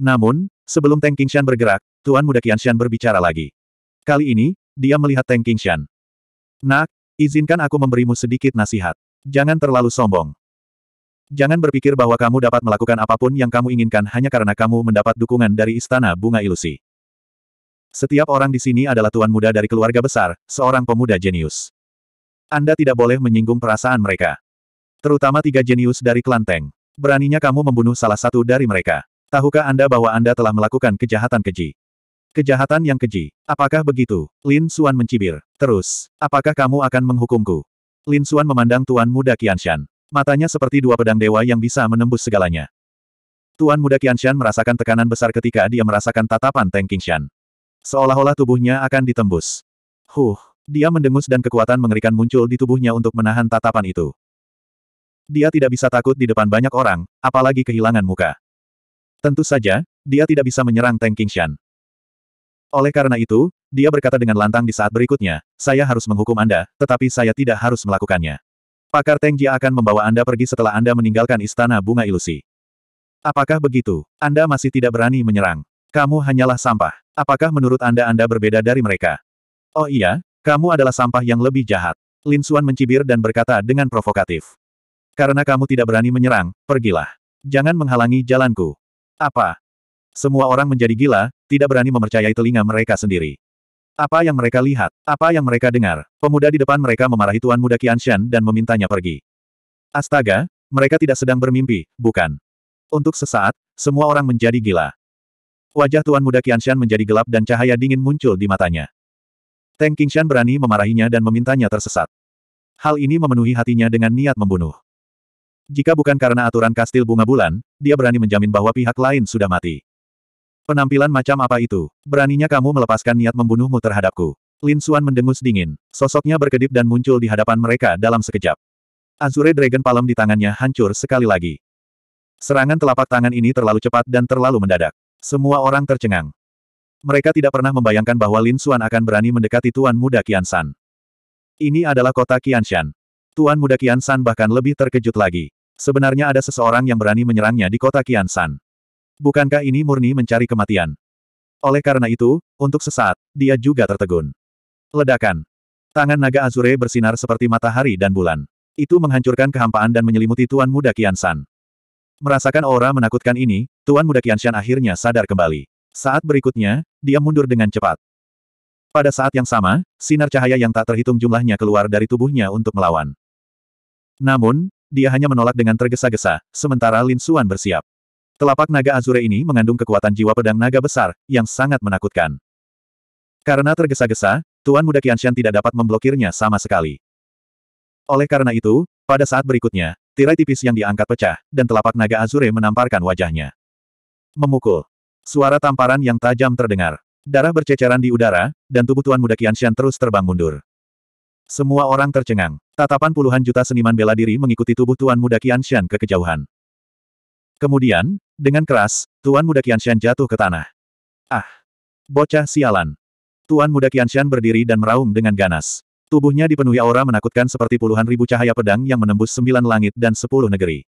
Namun, sebelum Teng Qingshan bergerak, Tuan Muda Qianshan berbicara lagi. Kali ini, dia melihat Teng Qingshan. Nak, izinkan aku memberimu sedikit nasihat. Jangan terlalu sombong. Jangan berpikir bahwa kamu dapat melakukan apapun yang kamu inginkan hanya karena kamu mendapat dukungan dari Istana Bunga Ilusi. Setiap orang di sini adalah tuan muda dari keluarga besar, seorang pemuda jenius. Anda tidak boleh menyinggung perasaan mereka. Terutama tiga jenius dari klan Beraninya kamu membunuh salah satu dari mereka. Tahukah Anda bahwa Anda telah melakukan kejahatan keji? Kejahatan yang keji. Apakah begitu? Lin Xuan mencibir. Terus, apakah kamu akan menghukumku? Lin Xuan memandang tuan muda Qianshan. Matanya seperti dua pedang dewa yang bisa menembus segalanya. Tuan muda Qianshan merasakan tekanan besar ketika dia merasakan tatapan Teng Qingshan. Seolah-olah tubuhnya akan ditembus. Huh, dia mendengus dan kekuatan mengerikan muncul di tubuhnya untuk menahan tatapan itu. Dia tidak bisa takut di depan banyak orang, apalagi kehilangan muka. Tentu saja, dia tidak bisa menyerang Tang Qingshan. Oleh karena itu, dia berkata dengan lantang di saat berikutnya, saya harus menghukum Anda, tetapi saya tidak harus melakukannya. Pakar Teng Jia akan membawa Anda pergi setelah Anda meninggalkan Istana Bunga Ilusi. Apakah begitu? Anda masih tidak berani menyerang. Kamu hanyalah sampah. Apakah menurut Anda Anda berbeda dari mereka? Oh iya, kamu adalah sampah yang lebih jahat. Lin Xuan mencibir dan berkata dengan provokatif. Karena kamu tidak berani menyerang, pergilah. Jangan menghalangi jalanku. Apa? Semua orang menjadi gila, tidak berani mempercayai telinga mereka sendiri. Apa yang mereka lihat? Apa yang mereka dengar? Pemuda di depan mereka memarahi Tuan Muda Qianshan dan memintanya pergi. Astaga, mereka tidak sedang bermimpi, bukan? Untuk sesaat, semua orang menjadi gila. Wajah Tuan Muda Qianshan menjadi gelap dan cahaya dingin muncul di matanya. Teng Qingshan berani memarahinya dan memintanya tersesat. Hal ini memenuhi hatinya dengan niat membunuh. Jika bukan karena aturan kastil bunga bulan, dia berani menjamin bahwa pihak lain sudah mati. Penampilan macam apa itu? Beraninya kamu melepaskan niat membunuhmu terhadapku. Lin Xuan mendengus dingin. Sosoknya berkedip dan muncul di hadapan mereka dalam sekejap. Azure Dragon Palem di tangannya hancur sekali lagi. Serangan telapak tangan ini terlalu cepat dan terlalu mendadak. Semua orang tercengang. Mereka tidak pernah membayangkan bahwa Lin Xuan akan berani mendekati Tuan Muda Qian San. Ini adalah kota Qian Shan. Tuan Muda Qian San bahkan lebih terkejut lagi. Sebenarnya ada seseorang yang berani menyerangnya di kota Qian San. Bukankah ini murni mencari kematian? Oleh karena itu, untuk sesaat, dia juga tertegun. Ledakan. Tangan naga Azure bersinar seperti matahari dan bulan. Itu menghancurkan kehampaan dan menyelimuti Tuan Muda Qian San. Merasakan aura menakutkan ini, Tuan Muda Qianshan akhirnya sadar kembali. Saat berikutnya, dia mundur dengan cepat. Pada saat yang sama, sinar cahaya yang tak terhitung jumlahnya keluar dari tubuhnya untuk melawan. Namun, dia hanya menolak dengan tergesa-gesa, sementara Lin Suan bersiap. Telapak naga Azure ini mengandung kekuatan jiwa pedang naga besar, yang sangat menakutkan. Karena tergesa-gesa, Tuan Muda Qianshan tidak dapat memblokirnya sama sekali. Oleh karena itu, pada saat berikutnya, Tirai tipis yang diangkat pecah, dan telapak naga Azure menamparkan wajahnya. Memukul. Suara tamparan yang tajam terdengar. Darah berceceran di udara, dan tubuh Tuan Muda Qianshan terus terbang mundur. Semua orang tercengang. Tatapan puluhan juta seniman bela diri mengikuti tubuh Tuan Muda Qianshan ke kejauhan. Kemudian, dengan keras, Tuan Muda Qianshan jatuh ke tanah. Ah! Bocah sialan! Tuan Muda Qianshan berdiri dan meraung dengan ganas. Tubuhnya dipenuhi aura menakutkan seperti puluhan ribu cahaya pedang yang menembus sembilan langit dan sepuluh negeri.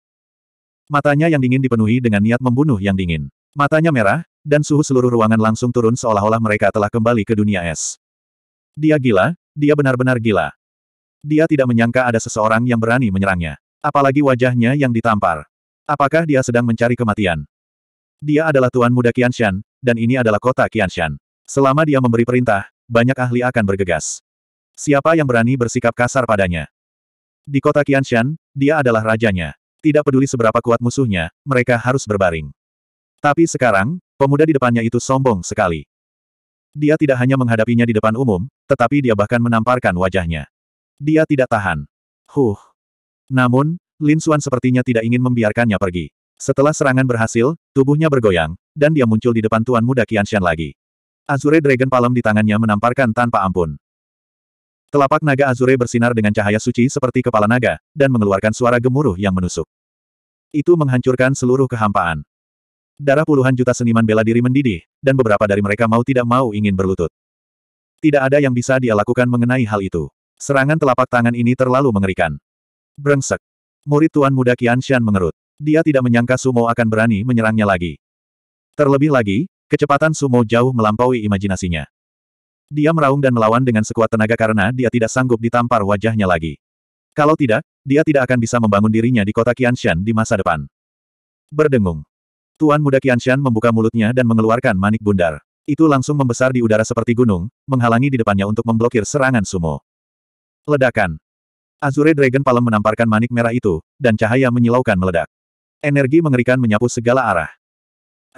Matanya yang dingin dipenuhi dengan niat membunuh yang dingin. Matanya merah, dan suhu seluruh ruangan langsung turun seolah-olah mereka telah kembali ke dunia es. Dia gila, dia benar-benar gila. Dia tidak menyangka ada seseorang yang berani menyerangnya. Apalagi wajahnya yang ditampar. Apakah dia sedang mencari kematian? Dia adalah Tuan Muda Qianshan, dan ini adalah kota Qianshan. Selama dia memberi perintah, banyak ahli akan bergegas. Siapa yang berani bersikap kasar padanya? Di kota Qianshan, dia adalah rajanya. Tidak peduli seberapa kuat musuhnya, mereka harus berbaring. Tapi sekarang, pemuda di depannya itu sombong sekali. Dia tidak hanya menghadapinya di depan umum, tetapi dia bahkan menamparkan wajahnya. Dia tidak tahan. Huh. Namun, Lin Suan sepertinya tidak ingin membiarkannya pergi. Setelah serangan berhasil, tubuhnya bergoyang, dan dia muncul di depan tuan muda Qianshan lagi. Azure Dragon Palem di tangannya menamparkan tanpa ampun. Telapak naga Azure bersinar dengan cahaya suci seperti kepala naga, dan mengeluarkan suara gemuruh yang menusuk. Itu menghancurkan seluruh kehampaan. Darah puluhan juta seniman bela diri mendidih, dan beberapa dari mereka mau tidak mau ingin berlutut. Tidak ada yang bisa dia lakukan mengenai hal itu. Serangan telapak tangan ini terlalu mengerikan. Brengsek. Murid Tuan Muda Kian Shan mengerut. Dia tidak menyangka Sumo akan berani menyerangnya lagi. Terlebih lagi, kecepatan Sumo jauh melampaui imajinasinya. Dia meraung dan melawan dengan sekuat tenaga karena dia tidak sanggup ditampar wajahnya lagi. Kalau tidak, dia tidak akan bisa membangun dirinya di kota Qianshan di masa depan. Berdengung. Tuan muda Qianshan membuka mulutnya dan mengeluarkan manik bundar. Itu langsung membesar di udara seperti gunung, menghalangi di depannya untuk memblokir serangan sumo. Ledakan. Azure Dragon Palem menamparkan manik merah itu, dan cahaya menyilaukan meledak. Energi mengerikan menyapu segala arah.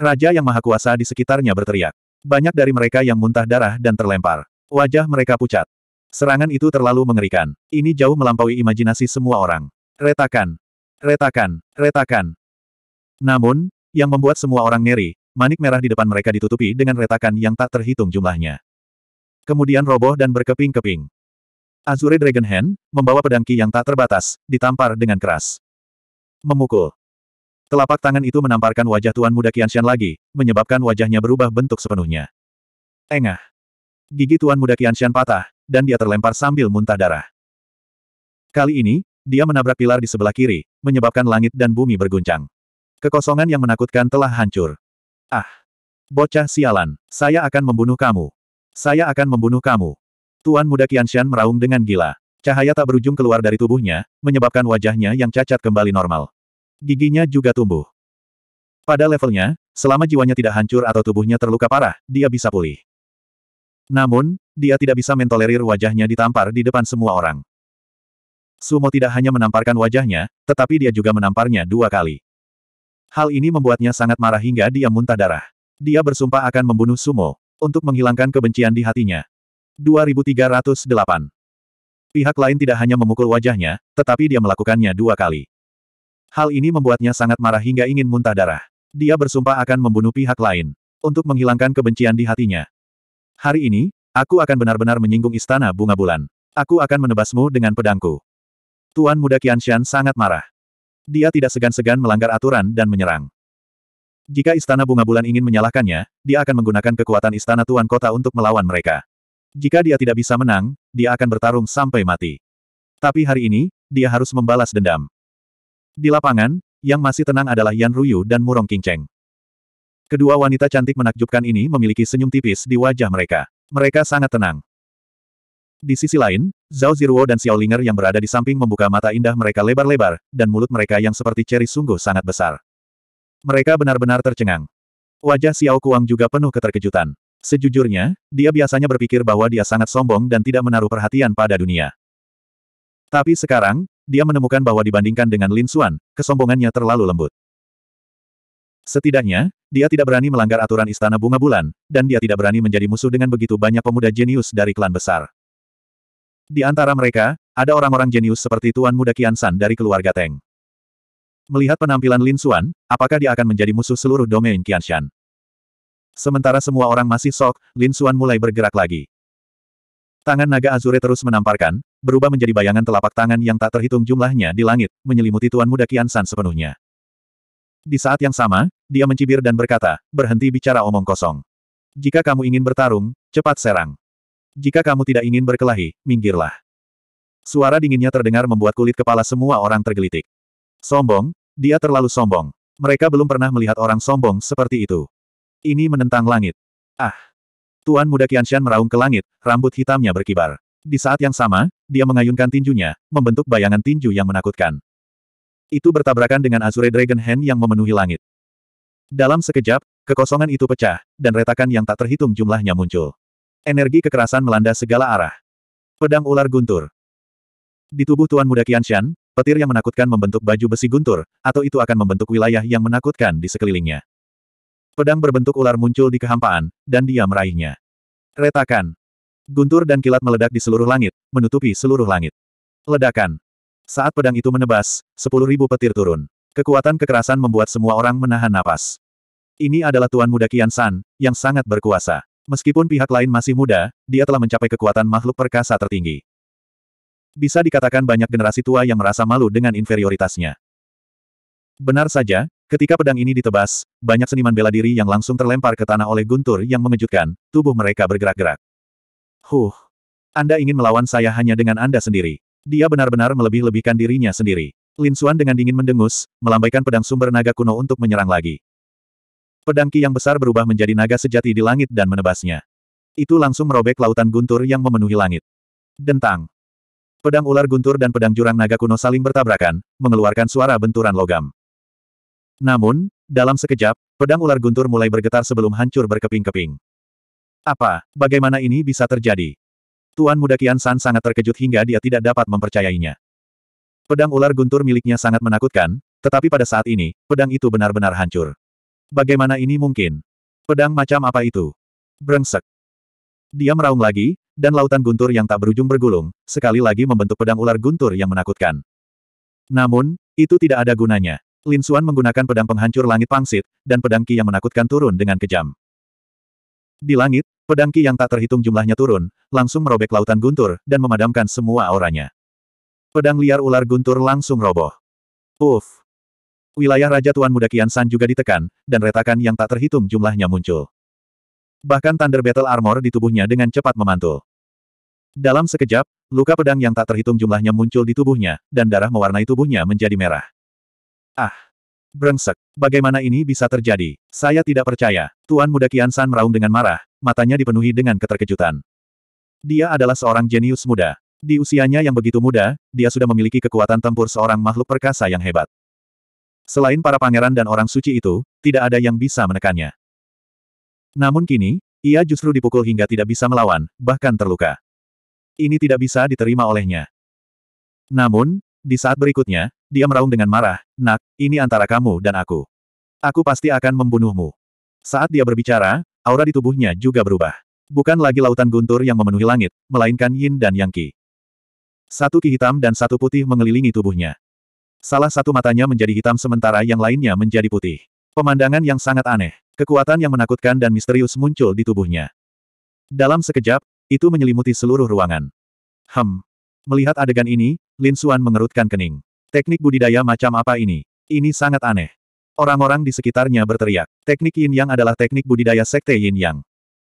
Raja yang maha kuasa di sekitarnya berteriak. Banyak dari mereka yang muntah darah dan terlempar. Wajah mereka pucat. Serangan itu terlalu mengerikan. Ini jauh melampaui imajinasi semua orang. Retakan. Retakan. Retakan. Namun, yang membuat semua orang ngeri, manik merah di depan mereka ditutupi dengan retakan yang tak terhitung jumlahnya. Kemudian roboh dan berkeping-keping. Azure Dragon Hand, membawa pedangki yang tak terbatas, ditampar dengan keras. Memukul. Telapak tangan itu menamparkan wajah Tuan Muda Qianshan lagi, menyebabkan wajahnya berubah bentuk sepenuhnya. Engah. Gigi Tuan Muda Qianshan patah, dan dia terlempar sambil muntah darah. Kali ini, dia menabrak pilar di sebelah kiri, menyebabkan langit dan bumi berguncang. Kekosongan yang menakutkan telah hancur. Ah! Bocah sialan, saya akan membunuh kamu. Saya akan membunuh kamu. Tuan Muda Qianshan meraung dengan gila. Cahaya tak berujung keluar dari tubuhnya, menyebabkan wajahnya yang cacat kembali normal. Giginya juga tumbuh. Pada levelnya, selama jiwanya tidak hancur atau tubuhnya terluka parah, dia bisa pulih. Namun, dia tidak bisa mentolerir wajahnya ditampar di depan semua orang. Sumo tidak hanya menamparkan wajahnya, tetapi dia juga menamparnya dua kali. Hal ini membuatnya sangat marah hingga dia muntah darah. Dia bersumpah akan membunuh Sumo, untuk menghilangkan kebencian di hatinya. 2308 Pihak lain tidak hanya memukul wajahnya, tetapi dia melakukannya dua kali. Hal ini membuatnya sangat marah hingga ingin muntah darah. Dia bersumpah akan membunuh pihak lain. Untuk menghilangkan kebencian di hatinya. Hari ini, aku akan benar-benar menyinggung istana bunga bulan. Aku akan menebasmu dengan pedangku. Tuan muda Qianshan sangat marah. Dia tidak segan-segan melanggar aturan dan menyerang. Jika istana bunga bulan ingin menyalahkannya, dia akan menggunakan kekuatan istana tuan kota untuk melawan mereka. Jika dia tidak bisa menang, dia akan bertarung sampai mati. Tapi hari ini, dia harus membalas dendam. Di lapangan, yang masih tenang adalah Yan Ruyu dan Murong Qingcheng. Kedua wanita cantik menakjubkan ini memiliki senyum tipis di wajah mereka. Mereka sangat tenang. Di sisi lain, Zhao Ziruo dan Xiao Linger yang berada di samping membuka mata indah mereka lebar-lebar, dan mulut mereka yang seperti ceri sungguh sangat besar. Mereka benar-benar tercengang. Wajah Xiao Kuang juga penuh keterkejutan. Sejujurnya, dia biasanya berpikir bahwa dia sangat sombong dan tidak menaruh perhatian pada dunia. Tapi sekarang, dia menemukan bahwa dibandingkan dengan Lin Xuan, kesombongannya terlalu lembut. Setidaknya, dia tidak berani melanggar aturan Istana Bunga Bulan, dan dia tidak berani menjadi musuh dengan begitu banyak pemuda jenius dari klan besar. Di antara mereka, ada orang-orang jenius seperti Tuan Muda Kiansan dari keluarga Teng. Melihat penampilan Lin Xuan, apakah dia akan menjadi musuh seluruh domain Qianshan? Sementara semua orang masih sok, Lin Xuan mulai bergerak lagi. Tangan naga Azure terus menamparkan, berubah menjadi bayangan telapak tangan yang tak terhitung jumlahnya di langit, menyelimuti Tuan Muda Kian San sepenuhnya. Di saat yang sama, dia mencibir dan berkata, berhenti bicara omong kosong. Jika kamu ingin bertarung, cepat serang. Jika kamu tidak ingin berkelahi, minggirlah. Suara dinginnya terdengar membuat kulit kepala semua orang tergelitik. Sombong, dia terlalu sombong. Mereka belum pernah melihat orang sombong seperti itu. Ini menentang langit. Ah! Tuan muda Qianshan meraung ke langit, rambut hitamnya berkibar. Di saat yang sama, dia mengayunkan tinjunya, membentuk bayangan tinju yang menakutkan. Itu bertabrakan dengan Azure Dragon Hand yang memenuhi langit. Dalam sekejap, kekosongan itu pecah, dan retakan yang tak terhitung jumlahnya muncul. Energi kekerasan melanda segala arah. Pedang ular guntur. Di tubuh Tuan Muda Qianshan, petir yang menakutkan membentuk baju besi guntur, atau itu akan membentuk wilayah yang menakutkan di sekelilingnya. Pedang berbentuk ular muncul di kehampaan, dan dia meraihnya. Retakan. Guntur dan kilat meledak di seluruh langit, menutupi seluruh langit. Ledakan. Saat pedang itu menebas, sepuluh ribu petir turun. Kekuatan kekerasan membuat semua orang menahan napas. Ini adalah Tuan Muda Kian San, yang sangat berkuasa. Meskipun pihak lain masih muda, dia telah mencapai kekuatan makhluk perkasa tertinggi. Bisa dikatakan banyak generasi tua yang merasa malu dengan inferioritasnya. Benar saja, Ketika pedang ini ditebas, banyak seniman bela diri yang langsung terlempar ke tanah oleh guntur yang mengejutkan, tubuh mereka bergerak-gerak. Huh. Anda ingin melawan saya hanya dengan Anda sendiri. Dia benar-benar melebih-lebihkan dirinya sendiri. Lin Xuan dengan dingin mendengus, melambaikan pedang sumber naga kuno untuk menyerang lagi. Pedang ki yang besar berubah menjadi naga sejati di langit dan menebasnya. Itu langsung merobek lautan guntur yang memenuhi langit. Dentang. Pedang ular guntur dan pedang jurang naga kuno saling bertabrakan, mengeluarkan suara benturan logam. Namun, dalam sekejap, pedang ular guntur mulai bergetar sebelum hancur berkeping-keping. Apa, bagaimana ini bisa terjadi? Tuan muda Kian San sangat terkejut hingga dia tidak dapat mempercayainya. Pedang ular guntur miliknya sangat menakutkan, tetapi pada saat ini, pedang itu benar-benar hancur. Bagaimana ini mungkin? Pedang macam apa itu? Brengsek. Dia meraung lagi, dan lautan guntur yang tak berujung bergulung, sekali lagi membentuk pedang ular guntur yang menakutkan. Namun, itu tidak ada gunanya. Lin Xuan menggunakan pedang penghancur langit pangsit, dan pedang Qi yang menakutkan turun dengan kejam. Di langit, pedang Qi yang tak terhitung jumlahnya turun, langsung merobek lautan guntur, dan memadamkan semua auranya. Pedang liar ular guntur langsung roboh. Uff! Wilayah Raja Tuan Muda Kian San juga ditekan, dan retakan yang tak terhitung jumlahnya muncul. Bahkan Thunder Battle Armor di tubuhnya dengan cepat memantul. Dalam sekejap, luka pedang yang tak terhitung jumlahnya muncul di tubuhnya, dan darah mewarnai tubuhnya menjadi merah. Ah! Brengsek! Bagaimana ini bisa terjadi? Saya tidak percaya. Tuan muda Kian San meraung dengan marah, matanya dipenuhi dengan keterkejutan. Dia adalah seorang jenius muda. Di usianya yang begitu muda, dia sudah memiliki kekuatan tempur seorang makhluk perkasa yang hebat. Selain para pangeran dan orang suci itu, tidak ada yang bisa menekannya. Namun kini, ia justru dipukul hingga tidak bisa melawan, bahkan terluka. Ini tidak bisa diterima olehnya. Namun, di saat berikutnya, dia meraung dengan marah, Nak, ini antara kamu dan aku. Aku pasti akan membunuhmu. Saat dia berbicara, aura di tubuhnya juga berubah. Bukan lagi lautan guntur yang memenuhi langit, melainkan yin dan yang ki. Satu ki hitam dan satu putih mengelilingi tubuhnya. Salah satu matanya menjadi hitam sementara yang lainnya menjadi putih. Pemandangan yang sangat aneh, kekuatan yang menakutkan dan misterius muncul di tubuhnya. Dalam sekejap, itu menyelimuti seluruh ruangan. Hem, Melihat adegan ini, Lin Suan mengerutkan kening. Teknik budidaya macam apa ini? Ini sangat aneh. Orang-orang di sekitarnya berteriak. Teknik yin yang adalah teknik budidaya sekte yin yang.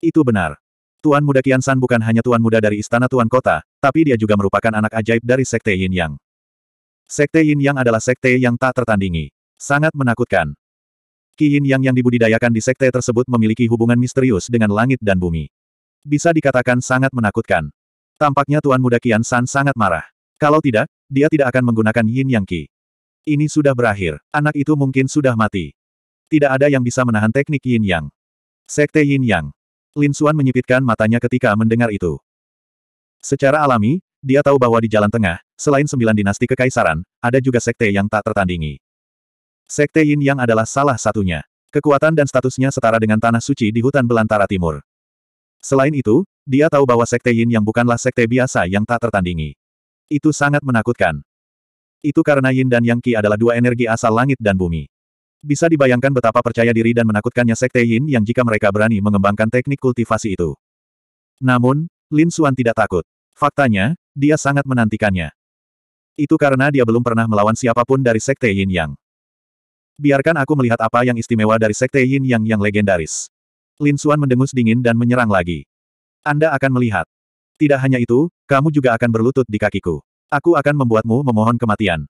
Itu benar. Tuan Muda Kian San bukan hanya tuan muda dari istana tuan kota, tapi dia juga merupakan anak ajaib dari sekte yin yang. Sekte yin yang adalah sekte yang tak tertandingi. Sangat menakutkan. Ki yin yang yang dibudidayakan di sekte tersebut memiliki hubungan misterius dengan langit dan bumi. Bisa dikatakan sangat menakutkan. Tampaknya Tuan Muda Kian San sangat marah. Kalau tidak, dia tidak akan menggunakan Yin Yang Qi. Ini sudah berakhir. Anak itu mungkin sudah mati. Tidak ada yang bisa menahan teknik Yin Yang. Sekte Yin Yang. Lin Suan menyipitkan matanya ketika mendengar itu. Secara alami, dia tahu bahwa di jalan tengah, selain sembilan dinasti kekaisaran, ada juga sekte yang tak tertandingi. Sekte Yin Yang adalah salah satunya. Kekuatan dan statusnya setara dengan tanah suci di hutan belantara timur. Selain itu, dia tahu bahwa Sekte Yin yang bukanlah Sekte biasa yang tak tertandingi. Itu sangat menakutkan. Itu karena Yin dan Yang Qi adalah dua energi asal langit dan bumi. Bisa dibayangkan betapa percaya diri dan menakutkannya Sekte Yin yang jika mereka berani mengembangkan teknik kultivasi itu. Namun, Lin Xuan tidak takut. Faktanya, dia sangat menantikannya. Itu karena dia belum pernah melawan siapapun dari Sekte Yin Yang. Biarkan aku melihat apa yang istimewa dari Sekte Yin Yang yang legendaris. Lin Suan mendengus dingin dan menyerang lagi. Anda akan melihat. Tidak hanya itu, kamu juga akan berlutut di kakiku. Aku akan membuatmu memohon kematian.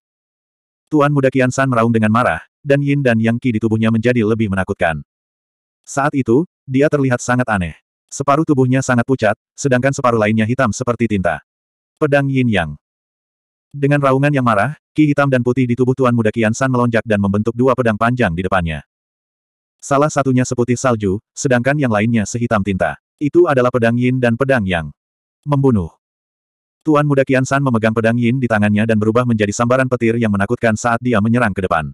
Tuan muda Kian San meraung dengan marah, dan yin dan yang qi di tubuhnya menjadi lebih menakutkan. Saat itu, dia terlihat sangat aneh. Separuh tubuhnya sangat pucat, sedangkan separuh lainnya hitam seperti tinta. Pedang yin yang. Dengan raungan yang marah, ki hitam dan putih di tubuh Tuan Muda Kian San melonjak dan membentuk dua pedang panjang di depannya. Salah satunya seputih salju, sedangkan yang lainnya sehitam tinta. Itu adalah pedang yin dan pedang yang membunuh. Tuan muda Kian San memegang pedang yin di tangannya dan berubah menjadi sambaran petir yang menakutkan saat dia menyerang ke depan.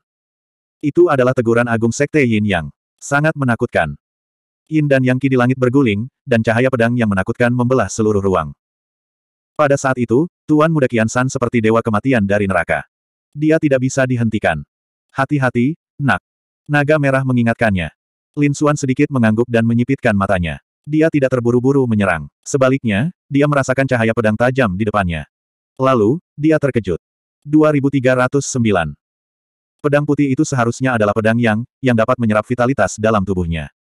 Itu adalah teguran agung sekte yin yang sangat menakutkan. Yin dan yang ki di langit berguling, dan cahaya pedang yang menakutkan membelah seluruh ruang. Pada saat itu, Tuan muda Kian San seperti dewa kematian dari neraka. Dia tidak bisa dihentikan. Hati-hati, nak. Naga merah mengingatkannya. Lin Suan sedikit mengangguk dan menyipitkan matanya. Dia tidak terburu-buru menyerang. Sebaliknya, dia merasakan cahaya pedang tajam di depannya. Lalu, dia terkejut. 2309. Pedang putih itu seharusnya adalah pedang yang, yang dapat menyerap vitalitas dalam tubuhnya.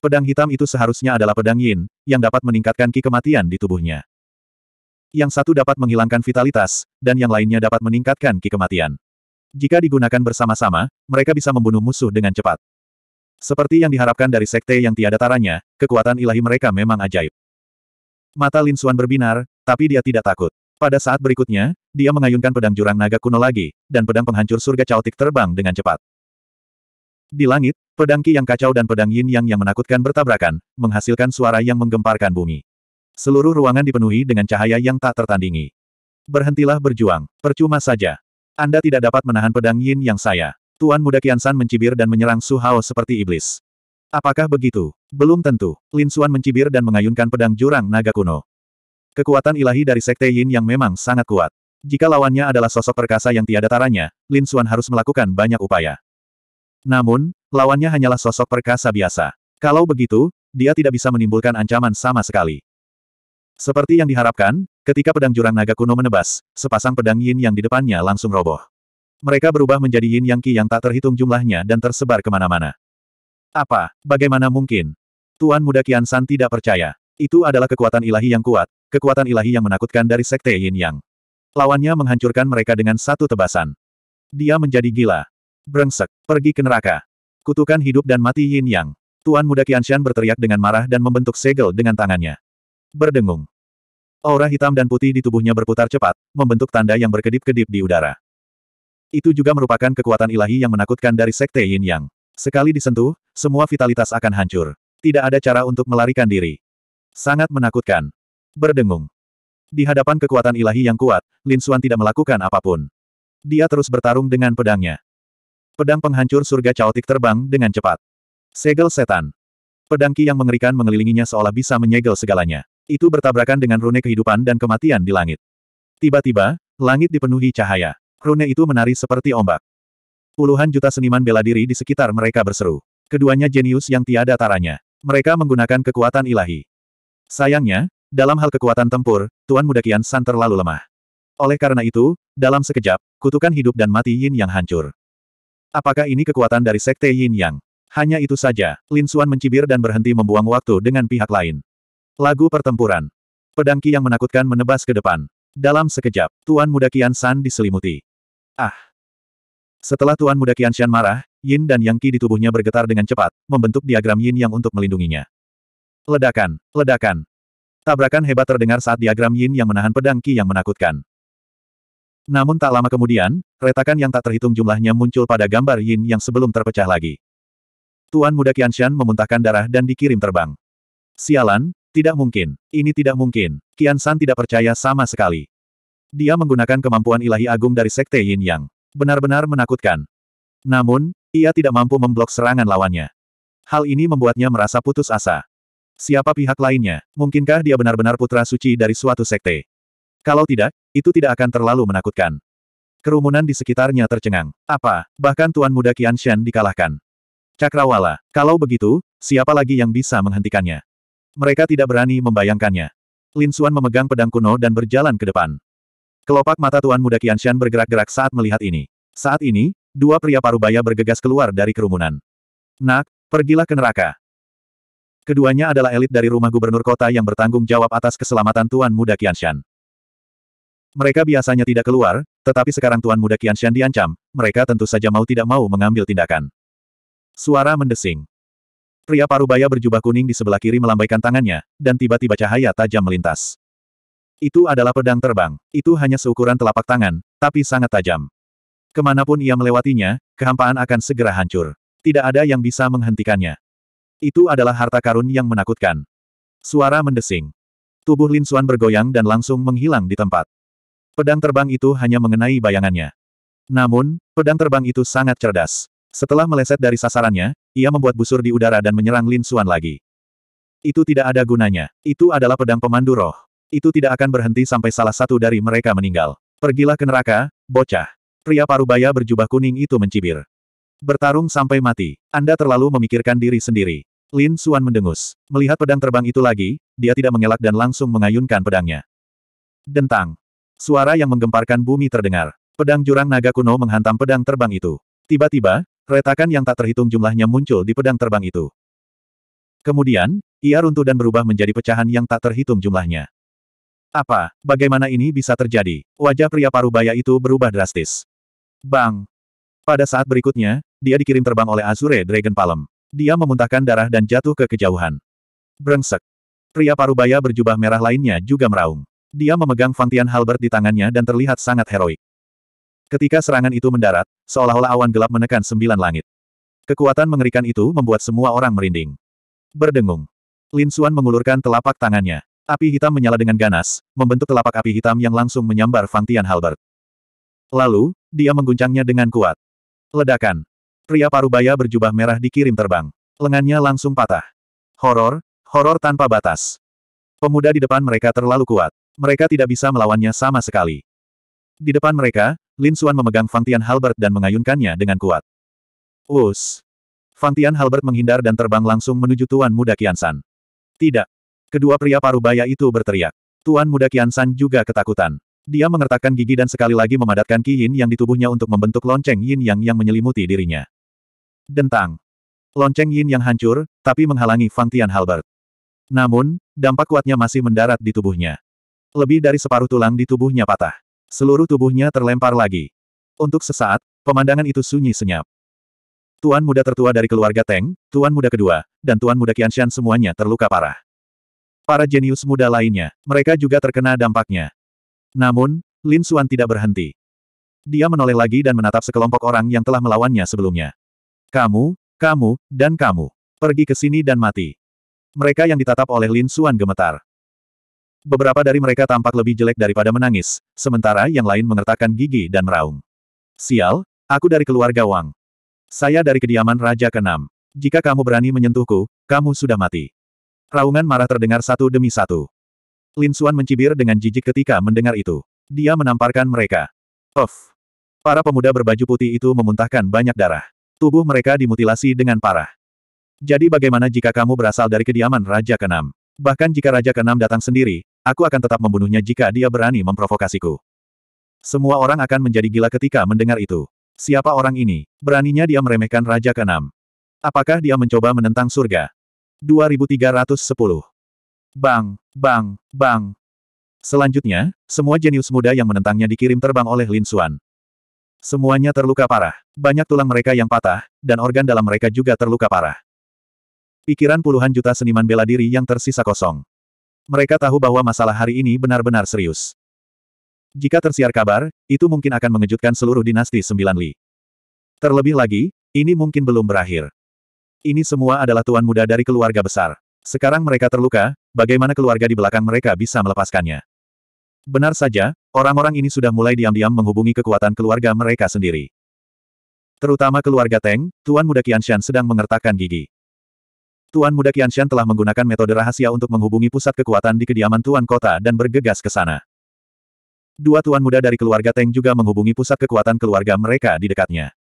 Pedang hitam itu seharusnya adalah pedang yin, yang dapat meningkatkan ki kematian di tubuhnya. Yang satu dapat menghilangkan vitalitas, dan yang lainnya dapat meningkatkan ki kematian. Jika digunakan bersama-sama, mereka bisa membunuh musuh dengan cepat. Seperti yang diharapkan dari sekte yang tiada taranya, kekuatan ilahi mereka memang ajaib. Mata Lin Xuan berbinar, tapi dia tidak takut. Pada saat berikutnya, dia mengayunkan pedang jurang naga kuno lagi, dan pedang penghancur surga caotik terbang dengan cepat. Di langit, pedang ki yang kacau dan pedang Yin Yang yang menakutkan bertabrakan, menghasilkan suara yang menggemparkan bumi. Seluruh ruangan dipenuhi dengan cahaya yang tak tertandingi. Berhentilah berjuang, percuma saja. Anda tidak dapat menahan pedang yin yang saya. Tuan muda Kian San mencibir dan menyerang Su Hao seperti iblis. Apakah begitu? Belum tentu. Lin Xuan mencibir dan mengayunkan pedang jurang naga kuno. Kekuatan ilahi dari Sekte Yin yang memang sangat kuat. Jika lawannya adalah sosok perkasa yang tiada taranya, Lin Xuan harus melakukan banyak upaya. Namun, lawannya hanyalah sosok perkasa biasa. Kalau begitu, dia tidak bisa menimbulkan ancaman sama sekali. Seperti yang diharapkan, Ketika pedang jurang naga kuno menebas, sepasang pedang yin yang di depannya langsung roboh. Mereka berubah menjadi yin yang ki yang tak terhitung jumlahnya dan tersebar kemana-mana. Apa, bagaimana mungkin? Tuan muda Kian San tidak percaya. Itu adalah kekuatan ilahi yang kuat, kekuatan ilahi yang menakutkan dari sekte yin yang. Lawannya menghancurkan mereka dengan satu tebasan. Dia menjadi gila. Brengsek, pergi ke neraka. Kutukan hidup dan mati yin yang. Tuan muda Kian Shan berteriak dengan marah dan membentuk segel dengan tangannya. Berdengung. Aura hitam dan putih di tubuhnya berputar cepat, membentuk tanda yang berkedip-kedip di udara. Itu juga merupakan kekuatan ilahi yang menakutkan dari Sekte Yin Yang. Sekali disentuh, semua vitalitas akan hancur. Tidak ada cara untuk melarikan diri. Sangat menakutkan. Berdengung. Di hadapan kekuatan ilahi yang kuat, Lin Xuan tidak melakukan apapun. Dia terus bertarung dengan pedangnya. Pedang penghancur surga caotik terbang dengan cepat. Segel setan. Pedang ki yang mengerikan mengelilinginya seolah bisa menyegel segalanya. Itu bertabrakan dengan rune kehidupan dan kematian di langit. Tiba-tiba, langit dipenuhi cahaya. Rune itu menari seperti ombak. Puluhan juta seniman bela diri di sekitar mereka berseru. Keduanya jenius yang tiada taranya. Mereka menggunakan kekuatan ilahi. Sayangnya, dalam hal kekuatan tempur, Tuan Muda Kian San terlalu lemah. Oleh karena itu, dalam sekejap, kutukan hidup dan mati Yin yang hancur. Apakah ini kekuatan dari Sekte Yin Yang? Hanya itu saja, Lin Suan mencibir dan berhenti membuang waktu dengan pihak lain. Lagu pertempuran. Pedang Ki yang menakutkan menebas ke depan. Dalam sekejap, Tuan Muda Kian San diselimuti. Ah! Setelah Tuan Muda Kian Shan marah, Yin dan Yang Ki di tubuhnya bergetar dengan cepat, membentuk diagram Yin yang untuk melindunginya. Ledakan, ledakan. Tabrakan hebat terdengar saat diagram Yin yang menahan pedang Ki yang menakutkan. Namun tak lama kemudian, retakan yang tak terhitung jumlahnya muncul pada gambar Yin yang sebelum terpecah lagi. Tuan Muda Shan memuntahkan darah dan dikirim terbang. Sialan, tidak mungkin, ini tidak mungkin, Kian San tidak percaya sama sekali. Dia menggunakan kemampuan ilahi agung dari Sekte Yin Yang. Benar-benar menakutkan. Namun, ia tidak mampu memblok serangan lawannya. Hal ini membuatnya merasa putus asa. Siapa pihak lainnya? Mungkinkah dia benar-benar putra suci dari suatu sekte? Kalau tidak, itu tidak akan terlalu menakutkan. Kerumunan di sekitarnya tercengang. Apa? Bahkan Tuan Muda Qian Shan dikalahkan. Cakrawala, kalau begitu, siapa lagi yang bisa menghentikannya? Mereka tidak berani membayangkannya. Lin Xuan memegang pedang kuno dan berjalan ke depan. Kelopak mata Tuan Muda Qianshan bergerak-gerak saat melihat ini. Saat ini, dua pria parubaya bergegas keluar dari kerumunan. Nak, pergilah ke neraka. Keduanya adalah elit dari rumah gubernur kota yang bertanggung jawab atas keselamatan Tuan Muda Qianshan. Mereka biasanya tidak keluar, tetapi sekarang Tuan Muda Qianshan diancam, mereka tentu saja mau tidak mau mengambil tindakan. Suara mendesing. Pria parubaya berjubah kuning di sebelah kiri melambaikan tangannya, dan tiba-tiba cahaya tajam melintas. Itu adalah pedang terbang. Itu hanya seukuran telapak tangan, tapi sangat tajam. Kemanapun ia melewatinya, kehampaan akan segera hancur. Tidak ada yang bisa menghentikannya. Itu adalah harta karun yang menakutkan. Suara mendesing. Tubuh Lin Suan bergoyang dan langsung menghilang di tempat. Pedang terbang itu hanya mengenai bayangannya. Namun, pedang terbang itu sangat cerdas. Setelah meleset dari sasarannya, ia membuat busur di udara dan menyerang Lin Xuan lagi. Itu tidak ada gunanya. Itu adalah pedang pemandu roh. Itu tidak akan berhenti sampai salah satu dari mereka meninggal. Pergilah ke neraka, bocah. Pria parubaya berjubah kuning itu mencibir. Bertarung sampai mati. Anda terlalu memikirkan diri sendiri. Lin Xuan mendengus. Melihat pedang terbang itu lagi, dia tidak mengelak dan langsung mengayunkan pedangnya. Dentang. Suara yang menggemparkan bumi terdengar. Pedang jurang naga kuno menghantam pedang terbang itu. Tiba-tiba, Retakan yang tak terhitung jumlahnya muncul di pedang terbang itu. Kemudian, ia runtuh dan berubah menjadi pecahan yang tak terhitung jumlahnya. Apa, bagaimana ini bisa terjadi? Wajah pria parubaya itu berubah drastis. Bang! Pada saat berikutnya, dia dikirim terbang oleh Azure Dragon Palm. Dia memuntahkan darah dan jatuh ke kejauhan. Brengsek. Pria parubaya berjubah merah lainnya juga meraung. Dia memegang Fantian halbert di tangannya dan terlihat sangat heroik. Ketika serangan itu mendarat, seolah-olah awan gelap menekan sembilan langit. Kekuatan mengerikan itu membuat semua orang merinding. Berdengung. Lin Xuan mengulurkan telapak tangannya. Api hitam menyala dengan ganas, membentuk telapak api hitam yang langsung menyambar Fang Tian Halbert. Lalu, dia mengguncangnya dengan kuat. Ledakan. Pria parubaya berjubah merah dikirim terbang. Lengannya langsung patah. Horor, horor tanpa batas. Pemuda di depan mereka terlalu kuat. Mereka tidak bisa melawannya sama sekali. Di depan mereka, Lin Xuan memegang Tian Halbert dan mengayunkannya dengan kuat. Us! Tian Halbert menghindar dan terbang langsung menuju Tuan Muda Kiansan. Tidak. Kedua pria parubaya itu berteriak. Tuan Muda Kiansan juga ketakutan. Dia mengertakkan gigi dan sekali lagi memadatkan ki yin yang di tubuhnya untuk membentuk lonceng yin yang yang menyelimuti dirinya. Dentang. Lonceng yin yang hancur, tapi menghalangi Fang Tian Halbert. Namun, dampak kuatnya masih mendarat di tubuhnya. Lebih dari separuh tulang di tubuhnya patah. Seluruh tubuhnya terlempar lagi. Untuk sesaat, pemandangan itu sunyi senyap. Tuan muda tertua dari keluarga Teng, tuan muda kedua, dan tuan muda Qianshan semuanya terluka parah. Para jenius muda lainnya, mereka juga terkena dampaknya. Namun, Lin Xuan tidak berhenti. Dia menoleh lagi dan menatap sekelompok orang yang telah melawannya sebelumnya. Kamu, kamu, dan kamu. Pergi ke sini dan mati. Mereka yang ditatap oleh Lin Xuan gemetar. Beberapa dari mereka tampak lebih jelek daripada menangis, sementara yang lain mengertakkan gigi dan meraung. Sial, aku dari keluarga Wang. Saya dari kediaman Raja Kenam. Jika kamu berani menyentuhku, kamu sudah mati. Raungan marah terdengar satu demi satu. Lin Xuan mencibir dengan jijik ketika mendengar itu. Dia menamparkan mereka. Of, Para pemuda berbaju putih itu memuntahkan banyak darah. Tubuh mereka dimutilasi dengan parah. Jadi bagaimana jika kamu berasal dari kediaman Raja Kenam? Bahkan jika Raja Kenam datang sendiri, Aku akan tetap membunuhnya jika dia berani memprovokasiku. Semua orang akan menjadi gila ketika mendengar itu. Siapa orang ini? Beraninya dia meremehkan Raja Kenam. Apakah dia mencoba menentang surga? 2310. Bang, bang, bang. Selanjutnya, semua jenius muda yang menentangnya dikirim terbang oleh Lin Xuan. Semuanya terluka parah. Banyak tulang mereka yang patah, dan organ dalam mereka juga terluka parah. Pikiran puluhan juta seniman bela diri yang tersisa kosong. Mereka tahu bahwa masalah hari ini benar-benar serius. Jika tersiar kabar, itu mungkin akan mengejutkan seluruh dinasti Sembilan Li. Terlebih lagi, ini mungkin belum berakhir. Ini semua adalah tuan muda dari keluarga besar. Sekarang mereka terluka, bagaimana keluarga di belakang mereka bisa melepaskannya? Benar saja, orang-orang ini sudah mulai diam-diam menghubungi kekuatan keluarga mereka sendiri. Terutama keluarga Teng, Tuan Muda Qianshan sedang mengertakkan gigi. Tuan Muda Qianshan telah menggunakan metode rahasia untuk menghubungi pusat kekuatan di kediaman Tuan Kota dan bergegas ke sana. Dua tuan muda dari keluarga Teng juga menghubungi pusat kekuatan keluarga mereka di dekatnya.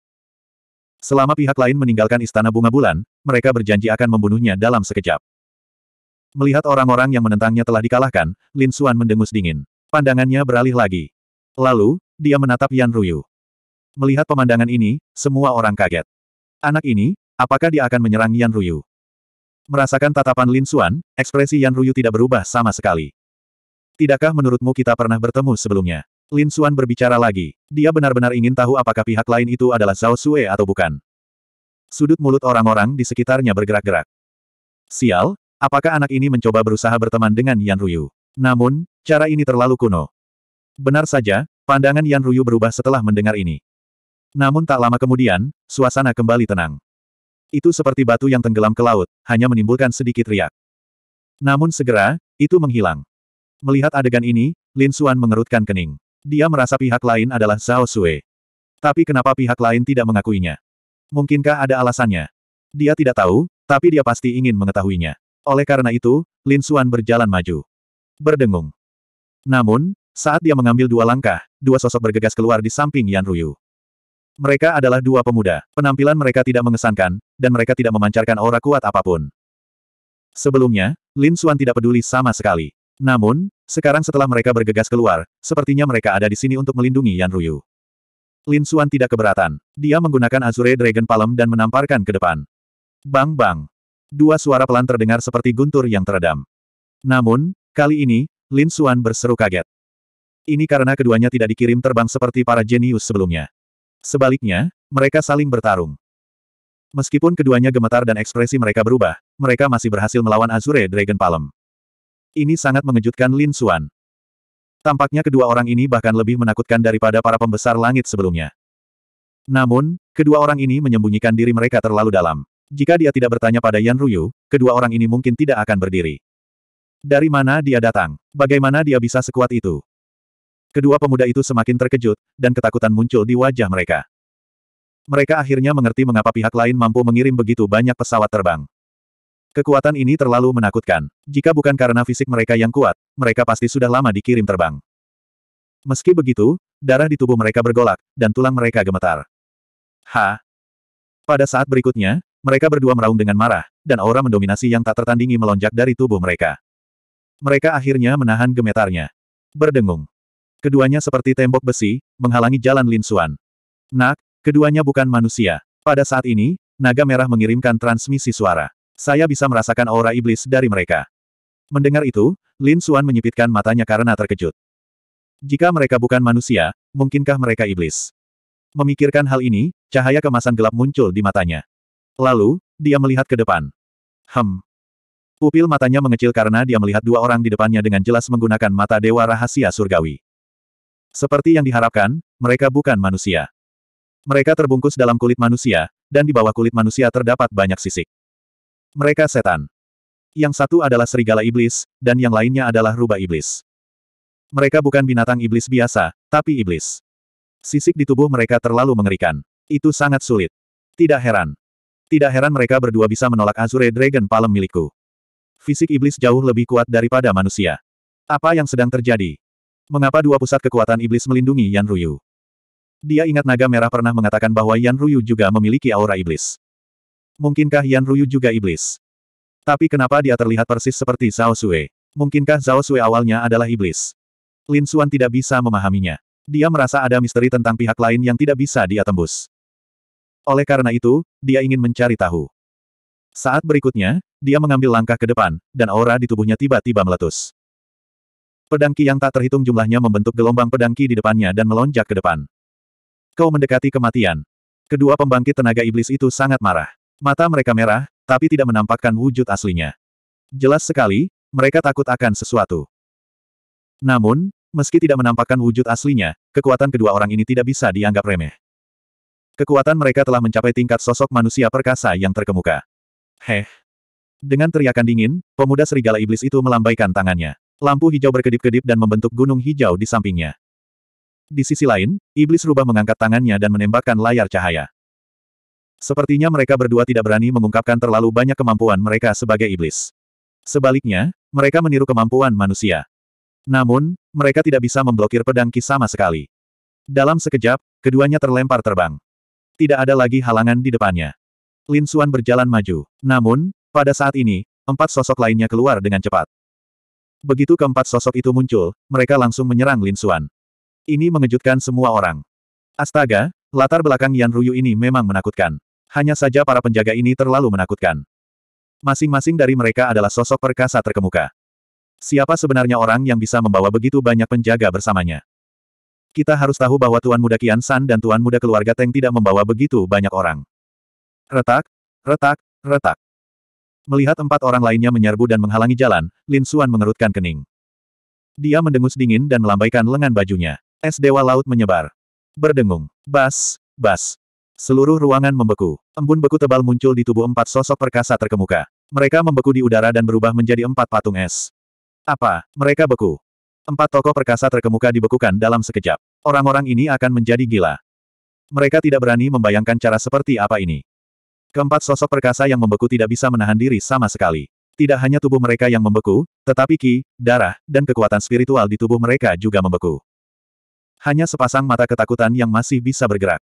Selama pihak lain meninggalkan Istana Bunga Bulan, mereka berjanji akan membunuhnya dalam sekejap. Melihat orang-orang yang menentangnya telah dikalahkan, Lin Xuan mendengus dingin. Pandangannya beralih lagi. Lalu, dia menatap Yan Ruyu. Melihat pemandangan ini, semua orang kaget. Anak ini, apakah dia akan menyerang Yan Ruyu? Merasakan tatapan Lin Xuan, ekspresi Yan Ruyu tidak berubah sama sekali. Tidakkah menurutmu kita pernah bertemu sebelumnya? Lin Xuan berbicara lagi. Dia benar-benar ingin tahu apakah pihak lain itu adalah Zhao Sue atau bukan. Sudut mulut orang-orang di sekitarnya bergerak-gerak. Sial, apakah anak ini mencoba berusaha berteman dengan Yan Ruyu? Namun, cara ini terlalu kuno. Benar saja, pandangan Yan Ruyu berubah setelah mendengar ini. Namun tak lama kemudian, suasana kembali tenang. Itu seperti batu yang tenggelam ke laut, hanya menimbulkan sedikit riak. Namun segera, itu menghilang. Melihat adegan ini, Lin Xuan mengerutkan kening. Dia merasa pihak lain adalah Zhao Sui. Tapi kenapa pihak lain tidak mengakuinya? Mungkinkah ada alasannya? Dia tidak tahu, tapi dia pasti ingin mengetahuinya. Oleh karena itu, Lin Xuan berjalan maju. Berdengung. Namun, saat dia mengambil dua langkah, dua sosok bergegas keluar di samping Yan Ruyu. Mereka adalah dua pemuda. Penampilan mereka tidak mengesankan, dan mereka tidak memancarkan aura kuat apapun. Sebelumnya, Lin Xuan tidak peduli sama sekali. Namun, sekarang setelah mereka bergegas keluar, sepertinya mereka ada di sini untuk melindungi Yan Ruyu. Lin Xuan tidak keberatan. Dia menggunakan Azure Dragon Palm dan menamparkan ke depan. Bang bang. Dua suara pelan terdengar seperti guntur yang teredam. Namun, kali ini, Lin Xuan berseru kaget. Ini karena keduanya tidak dikirim terbang seperti para jenius sebelumnya. Sebaliknya, mereka saling bertarung. Meskipun keduanya gemetar dan ekspresi mereka berubah, mereka masih berhasil melawan Azure Dragon Palm. Ini sangat mengejutkan Lin Xuan. Tampaknya kedua orang ini bahkan lebih menakutkan daripada para pembesar langit sebelumnya. Namun, kedua orang ini menyembunyikan diri mereka terlalu dalam. Jika dia tidak bertanya pada Yan Ruyu, kedua orang ini mungkin tidak akan berdiri. Dari mana dia datang? Bagaimana dia bisa sekuat itu? Kedua pemuda itu semakin terkejut, dan ketakutan muncul di wajah mereka. Mereka akhirnya mengerti mengapa pihak lain mampu mengirim begitu banyak pesawat terbang. Kekuatan ini terlalu menakutkan. Jika bukan karena fisik mereka yang kuat, mereka pasti sudah lama dikirim terbang. Meski begitu, darah di tubuh mereka bergolak, dan tulang mereka gemetar. Ha! Pada saat berikutnya, mereka berdua meraung dengan marah, dan aura mendominasi yang tak tertandingi melonjak dari tubuh mereka. Mereka akhirnya menahan gemetarnya. Berdengung. Keduanya seperti tembok besi, menghalangi jalan Lin Suan. Nak, Keduanya bukan manusia. Pada saat ini, naga merah mengirimkan transmisi suara. Saya bisa merasakan aura iblis dari mereka. Mendengar itu, Lin Xuan menyipitkan matanya karena terkejut. Jika mereka bukan manusia, mungkinkah mereka iblis? Memikirkan hal ini, cahaya kemasan gelap muncul di matanya. Lalu, dia melihat ke depan. Hem. Pupil matanya mengecil karena dia melihat dua orang di depannya dengan jelas menggunakan mata dewa rahasia surgawi. Seperti yang diharapkan, mereka bukan manusia. Mereka terbungkus dalam kulit manusia, dan di bawah kulit manusia terdapat banyak sisik. Mereka setan. Yang satu adalah serigala iblis, dan yang lainnya adalah rubah iblis. Mereka bukan binatang iblis biasa, tapi iblis. Sisik di tubuh mereka terlalu mengerikan. Itu sangat sulit. Tidak heran. Tidak heran mereka berdua bisa menolak Azure Dragon Palem milikku. Fisik iblis jauh lebih kuat daripada manusia. Apa yang sedang terjadi? Mengapa dua pusat kekuatan iblis melindungi Yan Ruyu? Dia ingat naga merah pernah mengatakan bahwa Yan Ruyu juga memiliki aura iblis. Mungkinkah Yan Ruyu juga iblis? Tapi kenapa dia terlihat persis seperti Zhao Sui? Mungkinkah Zhao Sui awalnya adalah iblis? Lin Xuan tidak bisa memahaminya. Dia merasa ada misteri tentang pihak lain yang tidak bisa dia tembus. Oleh karena itu, dia ingin mencari tahu. Saat berikutnya, dia mengambil langkah ke depan, dan aura di tubuhnya tiba-tiba meletus. Pedangki yang tak terhitung jumlahnya membentuk gelombang pedangki di depannya dan melonjak ke depan. Kau mendekati kematian. Kedua pembangkit tenaga iblis itu sangat marah. Mata mereka merah, tapi tidak menampakkan wujud aslinya. Jelas sekali, mereka takut akan sesuatu. Namun, meski tidak menampakkan wujud aslinya, kekuatan kedua orang ini tidak bisa dianggap remeh. Kekuatan mereka telah mencapai tingkat sosok manusia perkasa yang terkemuka. Heh. Dengan teriakan dingin, pemuda serigala iblis itu melambaikan tangannya. Lampu hijau berkedip-kedip dan membentuk gunung hijau di sampingnya. Di sisi lain, iblis rubah mengangkat tangannya dan menembakkan layar cahaya. Sepertinya mereka berdua tidak berani mengungkapkan terlalu banyak kemampuan mereka sebagai iblis. Sebaliknya, mereka meniru kemampuan manusia. Namun, mereka tidak bisa memblokir pedang Ki sama sekali. Dalam sekejap, keduanya terlempar terbang. Tidak ada lagi halangan di depannya. Lin Suan berjalan maju. Namun, pada saat ini, empat sosok lainnya keluar dengan cepat. Begitu keempat sosok itu muncul, mereka langsung menyerang Lin Suan. Ini mengejutkan semua orang. Astaga, latar belakang Yan Ruyu ini memang menakutkan. Hanya saja para penjaga ini terlalu menakutkan. Masing-masing dari mereka adalah sosok perkasa terkemuka. Siapa sebenarnya orang yang bisa membawa begitu banyak penjaga bersamanya? Kita harus tahu bahwa Tuan Muda Kian San dan Tuan Muda Keluarga Teng tidak membawa begitu banyak orang. Retak, retak, retak. Melihat empat orang lainnya menyerbu dan menghalangi jalan, Lin Xuan mengerutkan kening. Dia mendengus dingin dan melambaikan lengan bajunya. Es dewa laut menyebar. Berdengung. Bas, bas. Seluruh ruangan membeku. Embun beku tebal muncul di tubuh empat sosok perkasa terkemuka. Mereka membeku di udara dan berubah menjadi empat patung es. Apa? Mereka beku. Empat tokoh perkasa terkemuka dibekukan dalam sekejap. Orang-orang ini akan menjadi gila. Mereka tidak berani membayangkan cara seperti apa ini. Keempat sosok perkasa yang membeku tidak bisa menahan diri sama sekali. Tidak hanya tubuh mereka yang membeku, tetapi ki, darah, dan kekuatan spiritual di tubuh mereka juga membeku. Hanya sepasang mata ketakutan yang masih bisa bergerak.